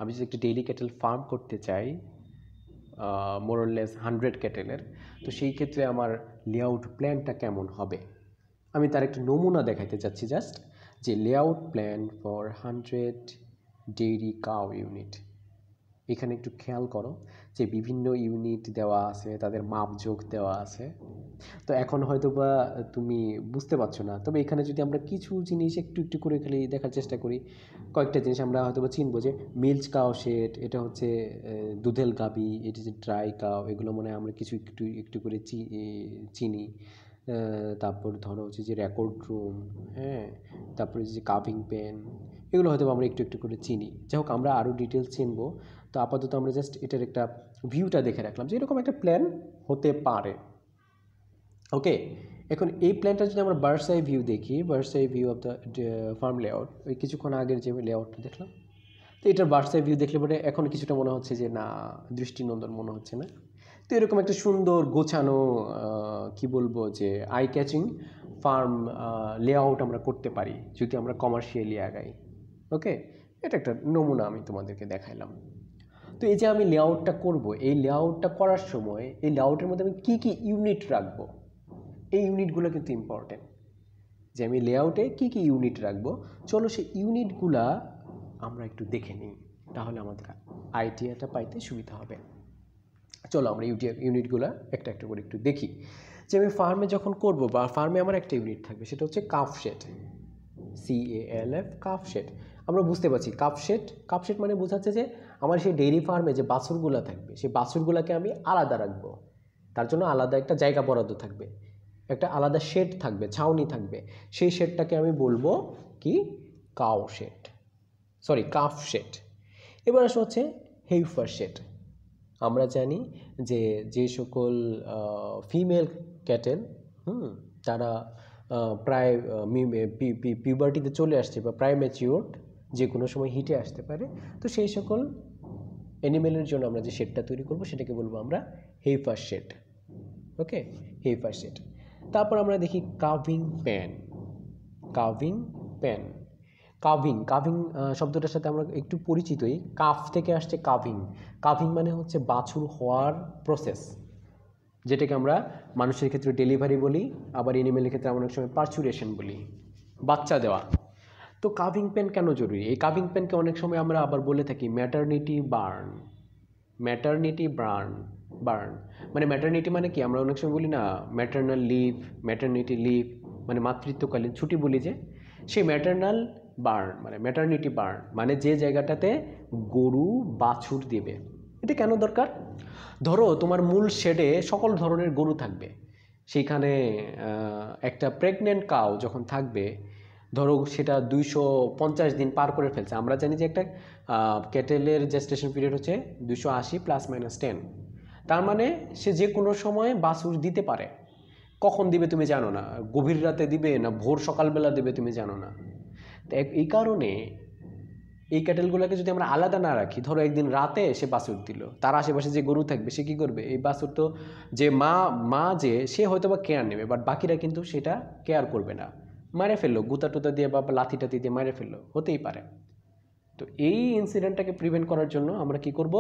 আমি যদি একটা ডেইরি ক্যাটেল ফার্ম করতে চাই মোরললেস হান্ড্রেড ক্যাটেলের তো সেই ক্ষেত্রে আমার লেআউট প্ল্যানটা কেমন হবে আমি তার একটা নমুনা দেখাতে চাচ্ছি জাস্ট যে layout plan for hundred dairy cow unit এখানে একটু খেয়াল করো যে বিভিন্ন ইউনিট দেওয়া আছে তাদের মাপযোগ দেওয়া আছে তো এখন হয়তো বা তুমি বুঝতে পারছো না তবে এখানে যদি আমরা কিছু জিনিস একটু একটু করে খালি দেখার চেষ্টা করি কয়েকটা জিনিস আমরা হয়তো বা চিনবো যে মিল্চ কাও সেট এটা হচ্ছে দুধেল গাবি এটা যে ড্রাই কাও এগুলো মনে হয় আমরা কিছু একটু একটু করে চিনি তারপর ধরো হচ্ছে যে রেকর্ড রুম হ্যাঁ তারপরে যে কাভিং পেন এগুলো হয়তো আমরা একটু একটু করে চিনি যাই হোক আমরা আরও ডিটেলস চিনবো তো আপাতত আমরা জাস্ট এটার একটা ভিউটা দেখে রাখলাম যে এরকম একটা প্ল্যান হতে পারে ওকে এখন এই প্ল্যানটা যদি আমরা বার্সাই ভিউ দেখি bird's eye view of the farm layout ওই কিছুক্ষণ আগের যে লেআউটটা দেখলাম তো এটার বার্সাই ভিউ দেখলে পরে এখন কিছুটা মনে হচ্ছে যে না দৃষ্টিনন্দন মনে হচ্ছে না তো এরকম একটা সুন্দর গোছানো কি বলবো যে আই ক্যাচিং ফার্ম লেআউট আমরা করতে পারি যদি আমরা কমার্শিয়ালি আগাই ওকে এটা একটা নমুনা আমি তোমাদেরকে দেখাইলাম তো এই যে আমি লেআউটটা করব এই লেআউটটা করার সময় এই লেআউটের মধ্যে আমি কী কী ইউনিট রাখব এই ইউনিটগুলো কিন্তু ইম্পর্টেন্ট যে আমি লেআউটে কী কী ইউনিট রাখব চলো সেই ইউনিটগুলা আমরা একটু দেখে নিই তাহলে আমাদের আইডিয়াটা পাইতে সুবিধা হবে চলো আমরা ইউটিউব ইউনিটগুলো একটা একটা করে একটু দেখি যে আমি ফার্মে যখন করব বা ফার্মে আমার একটা ইউনিট থাকবে সেটা হচ্ছে calf C A L F calf আমরা বুঝতে পারছি কাপ শেড মানে বোঝাচ্ছে যে আমার সেই ডেইরি ফার্মে যে বাছুরগুলো থাকবে সেই বাছুরগুলোকে আমি আলাদা রাখবো তার জন্য আলাদা একটা জায়গা বরাদ্দ থাকবে একটা আলাদা শেড থাকবে ছাউনি থাকবে সেই শেডটাকে আমি বলবো কি cow shed sorry calf shed এবার আসা হচ্ছে হেইফার শেড আমরা জানি যে যে সকল ফিমেল ক্যাটেল হুম তারা প্রায় পিউবার্টিতে চলে আসছে বা প্রায় ম্যাচিওর যে কোনো সময় হিটে আসতে পারে তো সেই সকল অ্যানিমেলের জন্য আমরা যে শেডটা তৈরি করব সেটাকে বলবো আমরা heifer shed okay heifer shed তারপর আমরা দেখি কাভিং প্যান কাভিং প্যান কাভিং কাভিং শব্দটার সাথে আমরা একটু পরিচিতই কাফ থেকে আসছে কাভিং কাভিং মানে হচ্ছে বাছুর হওয়ার প্রসেস যেটাকে আমরা মানুষের ক্ষেত্রে ডেলিভারি বলি আবার এনিমেলের ক্ষেত্রে আমরা অনেক সময় পার্চুরেশন বলি বাচ্চা দেওয়া তো কাভিং পেন কেন জরুরি এই কাভিং পেনকে অনেক সময় আমরা আবার বলে থাকি maternity barn maternity barn barn মানে ম্যাটারনিটি মানে কি আমরা অনেক সময় বলি না ম্যাটার্নাল লিভ ম্যাটারনিটি লিভ মানে মাতৃত্বকালীন ছুটি বলি যে সেই ম্যাটার্নাল বার্ন মানে ম্যাটারনিটি বার্ন মানে যে জায়গাটাতে গরু বাছুর দেবে এটা কেন দরকার ধরো তোমার মূল শেডে সকল ধরনের গরু থাকবে সেইখানে একটা প্রেগনেন্ট কাউ যখন থাকবে ধরো সেটা দুইশো পঞ্চাশ দিন পার করে ফেলছে আমরা জানি যে একটা ক্যাটেলের জেস্টেশন পিরিয়ড হচ্ছে দুশো আশি প্লাস মাইনাস টেন তার মানে সে যে কোনো সময় বাসুর দিতে পারে কখন দিবে তুমি জানো না গভীর রাতে দিবে না ভোর সকালবেলা দেবে তুমি জানো না এই কারণে এই ক্যাটেলগুলোকে যদি আমরা আলাদা না রাখি ধরো একদিন রাতে সে বাছুর দিল তার আশেপাশে যে গরু থাকবে সে কী করবে এই বাছুর তো যে মা মা যে সে হয়তো বা কেয়ার নেবে বাট বাকিরা কিন্তু সেটা কেয়ার করবে না মারে ফেললো গুতা টুতা দিয়ে বা লাথি টাতি দিয়ে মারে ফেললো হতেই পারে তো এই ইনসিডেন্টটাকে প্রিভেন্ট করার জন্য আমরা কি করব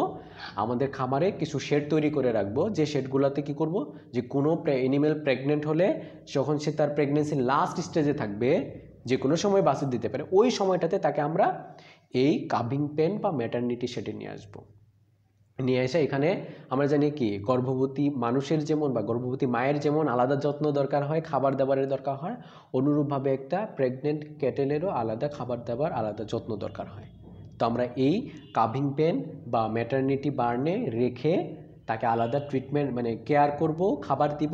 আমাদের খামারে কিছু শেড তৈরি করে রাখবো যে শেডগুলোতে কি করব যে কোনো অ্যানিমেল প্রেগনেন্ট হলে যখন সে তার প্রেগনেন্সি লাস্ট স্টেজে থাকবে যে কোনো সময় বাসে দিতে পারে ওই সময়টাতে তাকে আমরা এই কাবিং পেন বা ম্যাটার্নিটি শেডে নিয়ে আসবো নিয়ে এসে এখানে আমরা জানি কি গর্ভবতী মানুষের যেমন বা গর্ভবতী মায়ের যেমন আলাদা যত্ন দরকার হয় খাবার দাবারের দরকার হয় অনুরূপভাবে একটা প্রেগনেন্ট ক্যাটেলেরও আলাদা খাবার দাবার আলাদা যত্ন দরকার হয় তো আমরা এই কাভিং পেন বা ম্যাটার্নিটি বার্নে রেখে তাকে আলাদা ট্রিটমেন্ট মানে কেয়ার করব খাবার দিব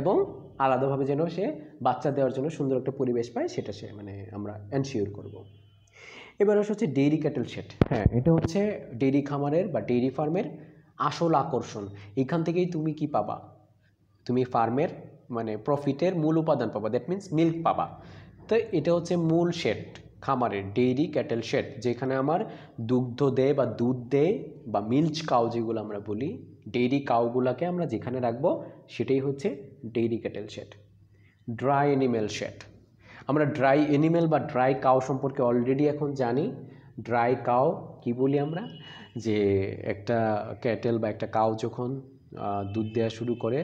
এবং আলাদাভাবে যেন সে বাচ্চা দেওয়ার জন্য সুন্দর একটা পরিবেশ পায় সেটা সে মানে আমরা এনশিওর করব এবার আসা হচ্ছে ডেইরি ক্যাটেল শেড হ্যাঁ এটা হচ্ছে ডেইরি খামারের বা ডেইরি ফার্মের আসল আকর্ষণ এখান থেকেই তুমি কি পাবা তুমি ফার্মের মানে প্রফিটের মূল উপাদান পাবা দ্যাট মিন্স মিল্ক পাবা তো এটা হচ্ছে মূল শেড খামারের ডেইরি ক্যাটেল শেড যেখানে আমার দুগ্ধ দেয় বা দুধ দেয় বা মিল্চ কাউ যেগুলো আমরা বলি ডেইরি কাউগুলোকে আমরা যেখানে রাখবো সেটাই হচ্ছে dairy cattle shed dry animal shed আমরা ড্রাই এনিম্যাল বা ড্রাই কাউ সম্পর্কে অলরেডি এখন জানি ড্রাই কাউ কি বলি আমরা যে একটা ক্যাটেল বা একটা কাউ যখন দুধ দেওয়া শুরু করে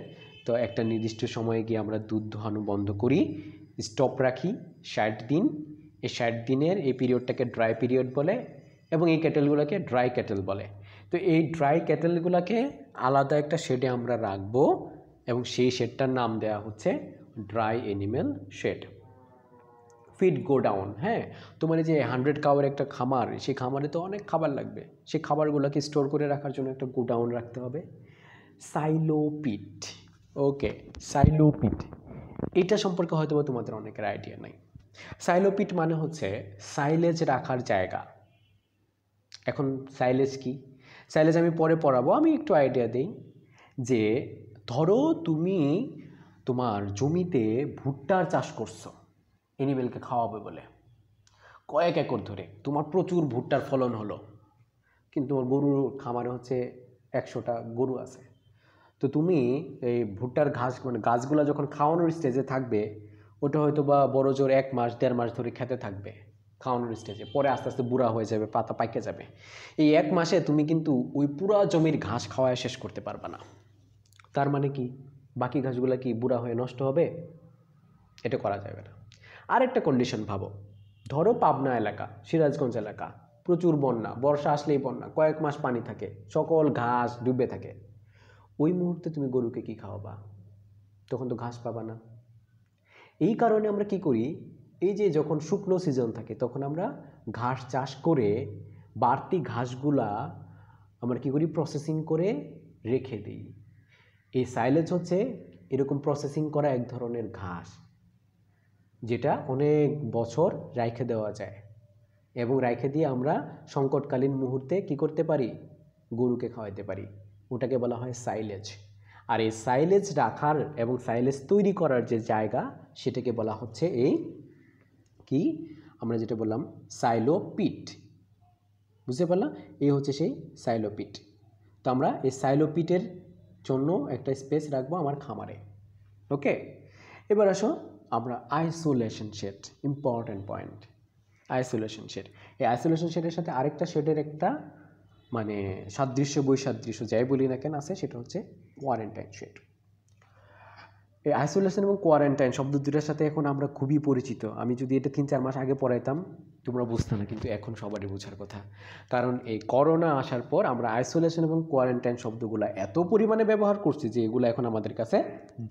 তো একটা নির্দিষ্ট সময়ে গিয়ে আমরা দুধ দোহানো বন্ধ করি স্টপ রাখি ষাট দিন এই ষাট দিনের এই পিরিয়ডটাকে ড্রাই পিরিয়ড বলে এবং এই ক্যাটেলগুলোকে ড্রাই ক্যাটেল বলে তো এই ড্রাই ক্যাটেলগুলোকে আলাদা একটা শেডে আমরা রাখবো এবং সেই শেডটার নাম দেওয়া হচ্ছে ড্রাই এনিম্যাল শেড গো গোডাউন হ্যাঁ তোমার মানে যে হান্ড্রেড কাওয়ার একটা খামার সেই খামারে তো অনেক খাবার লাগবে সেই খাবারগুলোকে স্টোর করে রাখার জন্য একটা গোডাউন রাখতে হবে সাইলোপিট ওকে সাইলোপিট এটা সম্পর্কে হয়তো তোমাদের অনেকের আইডিয়া নাই সাইলোপিট মানে হচ্ছে সাইলেজ রাখার জায়গা এখন সাইলেজ কি সাইলেজ আমি পরে পড়াবো আমি একটু আইডিয়া দিই যে ধরো তুমি তোমার জমিতে ভুট্টার চাষ করছো এনিমেলকে খাওয়াবে বলে কয়েক একর ধরে তোমার প্রচুর ভুট্টার ফলন হলো কিন্তু তোমার গরুর খামারে হচ্ছে একশোটা গরু আছে তো তুমি এই ভুট্টার ঘাস মানে গাছগুলো যখন খাওয়ানোর স্টেজে থাকবে ওটা হয়তো বা বড় জোর এক মাস দেড় মাস ধরে খেতে থাকবে খাওয়ানোর স্টেজে পরে আস্তে আস্তে বুড়া হয়ে যাবে পাতা পাইকে যাবে এই এক মাসে তুমি কিন্তু ওই পুরা জমির ঘাস খাওয়ায় শেষ করতে পারবে না তার মানে কি বাকি ঘাসগুলো কি বুড়া হয়ে নষ্ট হবে এটা করা যাবে না আরেকটা কন্ডিশন ভাবো ধরো পাবনা এলাকা সিরাজগঞ্জ এলাকা প্রচুর বন্যা বর্ষা আসলেই বন্যা কয়েক মাস পানি থাকে সকল ঘাস ডুবে থাকে ওই মুহূর্তে তুমি গরুকে কি খাওয়াবা তখন তো ঘাস পাবা না এই কারণে আমরা কি করি এই যে যখন শুকনো সিজন থাকে তখন আমরা ঘাস চাষ করে বাড়তি ঘাসগুলা আমরা কি করি প্রসেসিং করে রেখে দিই এই সাইলেজ হচ্ছে এরকম প্রসেসিং করা এক ধরনের ঘাস যেটা অনেক বছর রাইখে দেওয়া যায় এবং রাইখে দিয়ে আমরা সংকটকালীন মুহূর্তে কি করতে পারি গরুকে খাওয়াইতে পারি ওটাকে বলা হয় সাইলেজ আর এই সাইলেজ রাখার এবং সাইলেজ তৈরি করার যে জায়গা সেটাকে বলা হচ্ছে এই কি আমরা যেটা বললাম সাইলোপিট বুঝতে পারলাম এই হচ্ছে সেই সাইলোপিট তো আমরা এই সাইলোপিটের জন্য একটা স্পেস রাখবো আমার খামারে ওকে এবার আসো আমরা isolation shed important point isolation shed এই আইসোলেশন শেডের সাথে আরেকটা শেডের একটা মানে সাদৃশ্য বৈসাদৃশ্য যাই বলি না কেন আছে সেটা হচ্ছে কোয়ারেন্টাইন শেড এই আইসোলেশন এবং কোয়ারেন্টাইন শব্দ দুটার সাথে এখন আমরা খুবই পরিচিত আমি যদি এটা তিন চার মাস আগে পড়াইতাম তোমরা বুঝতে না কিন্তু এখন সবারই বোঝার কথা কারণ এই করোনা আসার পর আমরা আইসোলেশন এবং কোয়ারেন্টাইন শব্দগুলো এত পরিমাণে ব্যবহার করছি যে এগুলো এখন আমাদের কাছে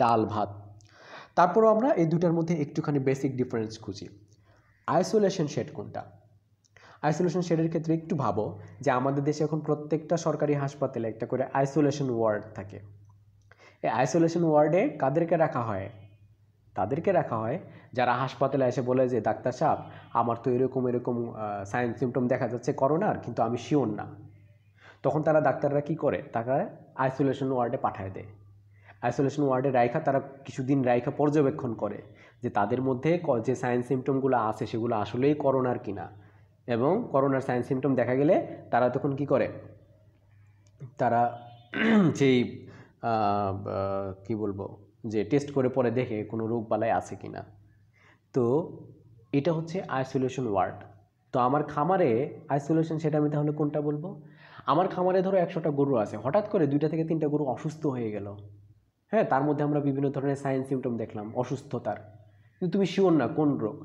ডাল ভাত তারপরও আমরা এই দুটার মধ্যে একটুখানি বেসিক ডিফারেন্স খুঁজি আইসোলেশন শেড কোনটা আইসোলেশন শেডের ক্ষেত্রে একটু ভাবো যে আমাদের দেশে এখন প্রত্যেকটা সরকারি হাসপাতালে একটা করে আইসোলেশন ওয়ার্ড থাকে এই আইসোলেশন ওয়ার্ডে কাদেরকে রাখা হয় তাদেরকে রাখা হয় যারা হাসপাতালে এসে বলে যে ডাক্তার সাহেব আমার তো এরকম এরকম সাইন সিমটম দেখা যাচ্ছে করোনার কিন্তু আমি শিওর না তখন তারা ডাক্তাররা কি করে তারা আইসোলেশন ওয়ার্ডে পাঠায় দেয় আইসোলেশন ওয়ার্ডে রাইখা তারা কিছুদিন রাইখা পর্যবেক্ষণ করে যে তাদের মধ্যে যে সাইন সিমটমগুলো আছে সেগুলো আসলেই করোনার কিনা এবং করোনার সাইন সিমটম দেখা গেলে তারা তখন কি করে তারা যেই কি বলবো যে টেস্ট করে পরে দেখে কোনো রোগ বালায় আছে কি না তো এটা হচ্ছে আইসোলেশন ওয়ার্ড তো আমার খামারে আইসোলেশন সেটা আমি তাহলে কোনটা বলবো আমার খামারে ধরো একশোটা গরু আছে হঠাৎ করে দুইটা থেকে তিনটা গরু অসুস্থ হয়ে গেল হ্যাঁ তার মধ্যে আমরা বিভিন্ন ধরনের সাইন সিমটম দেখলাম অসুস্থতার কিন্তু তুমি শিওর না কোন রোগ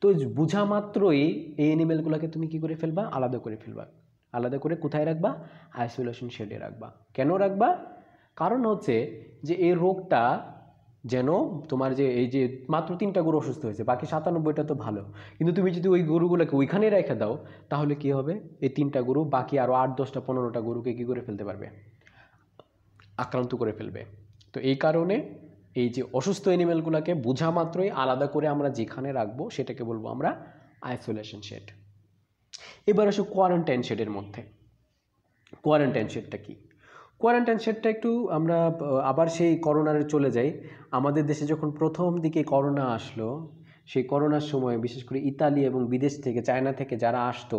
তো বোঝা মাত্রই এই অ্যানিমেলগুলোকে তুমি কি করে ফেলবা আলাদা করে ফেলবা আলাদা করে কোথায় রাখবা আইসোলেশন শেডে রাখবা কেন রাখবা কারণ হচ্ছে যে এই রোগটা যেন তোমার যে এই যে মাত্র তিনটা গরু অসুস্থ হয়েছে বাকি সাতানব্বইটা তো ভালো কিন্তু তুমি যদি ওই গরুগুলোকে ওইখানে রেখে দাও তাহলে কি হবে এই তিনটা গরু বাকি আরও আট দশটা পনেরোটা গরুকে কী করে ফেলতে পারবে আক্রান্ত করে ফেলবে তো এই কারণে এই যে অসুস্থ অ্যানিমেলগুলোকে বোঝা মাত্রই আলাদা করে আমরা যেখানে রাখবো সেটাকে বলবো আমরা আইসোলেশন শেড এবার আসো কোয়ারেন্টাইন শেডের মধ্যে কোয়ারেন্টাইন শেডটা কি কোয়ারেন্টাইন শেডটা একটু আমরা আবার সেই করোনারে চলে যাই আমাদের দেশে যখন প্রথম দিকে করোনা আসলো সেই করোনার সময় বিশেষ করে ইতালি এবং বিদেশ থেকে চায়না থেকে যারা আসতো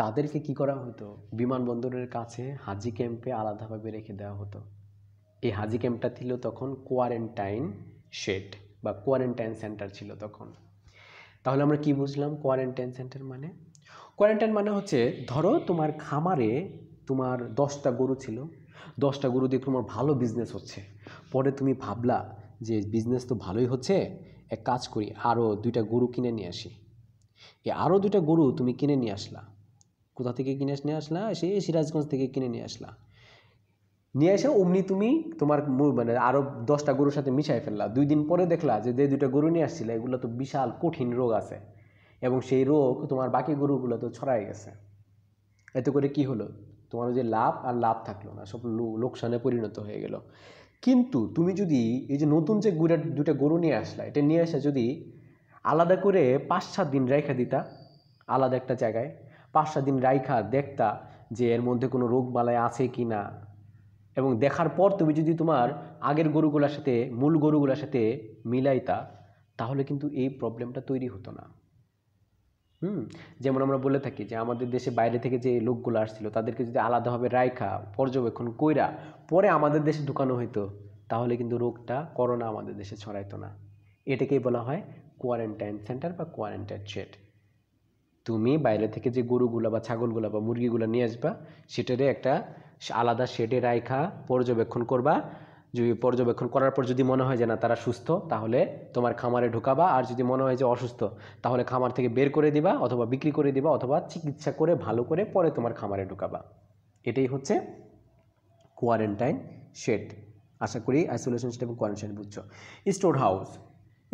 তাদেরকে কি করা হতো বিমানবন্দরের কাছে হাজি ক্যাম্পে আলাদাভাবে রেখে দেওয়া হতো এই হাজি ক্যাম্পটা ছিল তখন কোয়ারেন্টাইন শেড বা কোয়ারেন্টাইন সেন্টার ছিল তখন তাহলে আমরা কি বুঝলাম কোয়ারেন্টাইন সেন্টার মানে কোয়ারেন্টাইন মানে হচ্ছে ধরো তোমার খামারে তোমার দশটা গরু ছিল দশটা গরু দিয়ে তোমার ভালো বিজনেস হচ্ছে পরে তুমি ভাবলা যে বিজনেস তো ভালোই হচ্ছে এক কাজ করি আরও দুইটা গরু কিনে নিয়ে আসি এ আরও দুইটা গরু তুমি কিনে নিয়ে আসলা কোথা থেকে কিনে নিয়ে আসলা সে সিরাজগঞ্জ থেকে কিনে নিয়ে আসলা নিয়ে এসে অমনি তুমি তোমার মানে আরও দশটা গরুর সাথে মিশাই ফেললা দুই দিন পরে দেখলা যে যে দুটা গরু নিয়ে আসছিল এগুলো তো বিশাল কঠিন রোগ আছে এবং সেই রোগ তোমার বাকি গরুগুলো তো ছড়াই গেছে এতে করে কি হলো তোমার যে লাভ আর লাভ থাকলো না সব লোকসানে পরিণত হয়ে গেল কিন্তু তুমি যদি এই যে নতুন যে গুড়া দুটা গরু নিয়ে আসলা এটা নিয়ে আসা যদি আলাদা করে পাঁচ সাত দিন রাইখা দিতা আলাদা একটা জায়গায় পাঁচ সাত দিন রাইখা দেখতা যে এর মধ্যে কোনো রোগ বালায় আছে কি না এবং দেখার পর তুমি যদি তোমার আগের গরুগুলোর সাথে মূল গরুগুলোর সাথে মিলাইতা তাহলে কিন্তু এই প্রবলেমটা তৈরি হতো না হুম যেমন আমরা বলে থাকি যে আমাদের দেশে বাইরে থেকে যে লোকগুলো আসছিল তাদেরকে যদি আলাদাভাবে রায়খা পর্যবেক্ষণ কইরা পরে আমাদের দেশে ঢুকানো হইতো তাহলে কিন্তু রোগটা করোনা আমাদের দেশে ছড়াইতো না এটাকেই বলা হয় কোয়ারেন্টাইন সেন্টার বা কোয়ারেন্টাইন শেড তুমি বাইরে থেকে যে গরুগুলো বা ছাগলগুলো বা মুরগিগুলো নিয়ে আসবা সেটারে একটা আলাদা শেডে রাইখা পর্যবেক্ষণ করবা যদি পর্যবেক্ষণ করার পর যদি মনে হয় যে না তারা সুস্থ তাহলে তোমার খামারে ঢুকাবা আর যদি মনে হয় যে অসুস্থ তাহলে খামার থেকে বের করে দিবা অথবা বিক্রি করে দিবা অথবা চিকিৎসা করে ভালো করে পরে তোমার খামারে ঢুকাবা এটাই হচ্ছে কোয়ারেন্টাইন শেড আশা করি আইসোলেশন শেড এবং কোয়ারেন্টাইন বুঝছো store house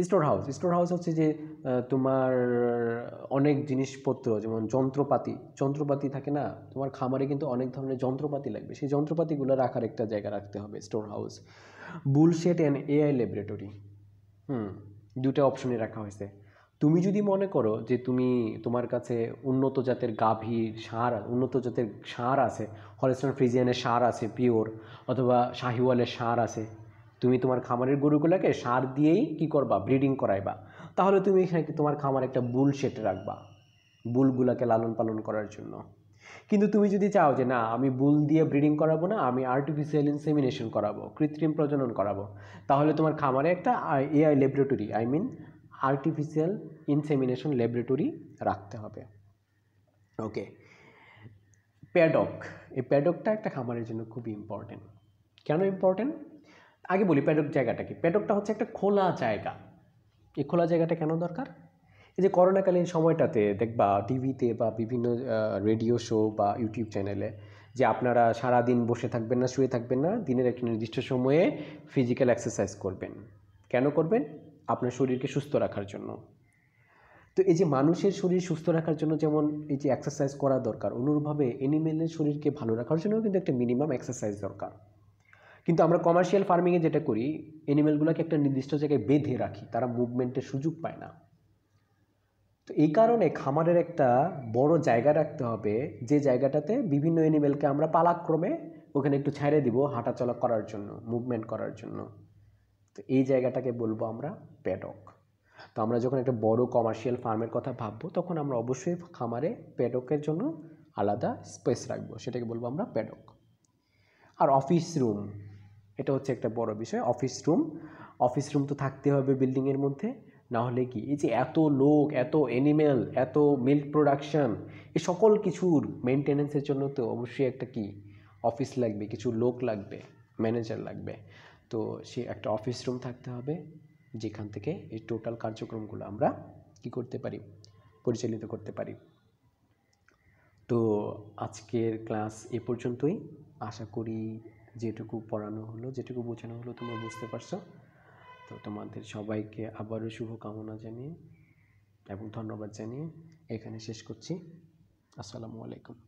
store house store house হচ্ছে যে তোমার অনেক জিনিসপত্র যেমন যন্ত্রপাতি যন্ত্রপাতি থাকে না তোমার খামারে কিন্তু অনেক ধরনের যন্ত্রপাতি লাগবে সেই যন্ত্রপাতিগুলো রাখার একটা জায়গা রাখতে হবে store house bull shed and AI laboratory হুম দুটা অপশনে রাখা হয়েছে তুমি যদি মনে করো যে তুমি তোমার কাছে উন্নত জাতের গাভীর সার উন্নত জাতের সার আছে হলস্টন ফ্রিজিয়ানের সার আছে পিওর অথবা শাহিওয়ালের সার আছে তুমি তোমার খামারের গরুগুলোকে সার দিয়েই কি করবা ব্রিডিং করাইবা তাহলে তুমি তোমার খামার একটা বুল সেট রাখবা বুলগুলোকে লালন পালন করার জন্য কিন্তু তুমি যদি চাও যে না আমি বুল দিয়ে ব্রিডিং করাবো না আমি আর্টিফিশিয়াল ইনসেমিনেশন করাবো কৃত্রিম প্রজনন করাবো তাহলে তোমার খামারে একটা AI laboratory I mean artificial insemination laboratory রাখতে হবে ওকে প্যাডক এই প্যাডকটা একটা খামারের জন্য খুবই ইম্পর্টেন্ট কেন ইম্পর্টেন্ট আগে বলি প্যাডক জায়গাটা কি প্যাডকটা হচ্ছে একটা খোলা জায়গা এই খোলা জায়গাটা কেন দরকার এই যে করোনাকালীন সময়টাতে দেখবা টিভিতে বা বিভিন্ন রেডিও শো বা ইউটিউব চ্যানেলে যে আপনারা সারা দিন বসে থাকবেন না শুয়ে থাকবেন না দিনের একটা নির্দিষ্ট সময়ে ফিজিক্যাল এক্সারসাইজ করবেন কেন করবেন আপনার শরীরকে সুস্থ রাখার জন্য তো এই যে মানুষের শরীর সুস্থ রাখার জন্য যেমন এই যে এক্সারসাইজ করা দরকার অনুরূপভাবে অ্যানিমেলের শরীরকে ভালো রাখার জন্যও কিন্তু একটা মিনিমাম এক্সারসাইজ দরকার কিন্তু আমরা কমার্শিয়াল ফার্মিংয়ে যেটা করি অ্যানিমেলগুলোকে একটা নির্দিষ্ট জায়গায় বেঁধে রাখি তারা মুভমেন্টের সুযোগ পায় না তো এই কারণে খামারের একটা বড় জায়গা রাখতে হবে যে জায়গাটাতে বিভিন্ন অ্যানিমেলকে আমরা পালাক্রমে ওখানে একটু ছেড়ে দিব হাঁটাচলা করার জন্য মুভমেন্ট করার জন্য তো এই জায়গাটাকে বলবো আমরা প্যাডক তো আমরা যখন একটা বড় কমার্শিয়াল ফার্মের কথা ভাববো তখন আমরা অবশ্যই খামারে প্যাডকের জন্য আলাদা স্পেস রাখবো সেটাকে বলবো আমরা প্যাডক আর অফিস রুম এটা হচ্ছে একটা বড় বিষয় অফিস রুম অফিস রুম তো থাকতে হবে বিল্ডিংয়ের মধ্যে না হলে কি এই যে এত লোক এত অ্যানিমেল এত মিল্ক প্রোডাকশন এই সকল কিছুর মেনটেনেন্সের জন্য তো অবশ্যই একটা কি অফিস লাগবে কিছু লোক লাগবে ম্যানেজার লাগবে তো সে একটা অফিস রুম থাকতে হবে যেখান থেকে এই টোটাল কার্যক্রমগুলো আমরা কি করতে পারি পরিচালিত করতে পারি তো আজকের ক্লাস এ পর্যন্তই আশা করি যেটুকু পড়ানো হলো যেটুকু বোঝানো হলো তোমরা বুঝতে পারছো তো তোমাদের সবাইকে আবারও শুভকামনা জানিয়ে এবং ধন্যবাদ জানিয়ে এখানে শেষ করছি আসসালামু আলাইকুম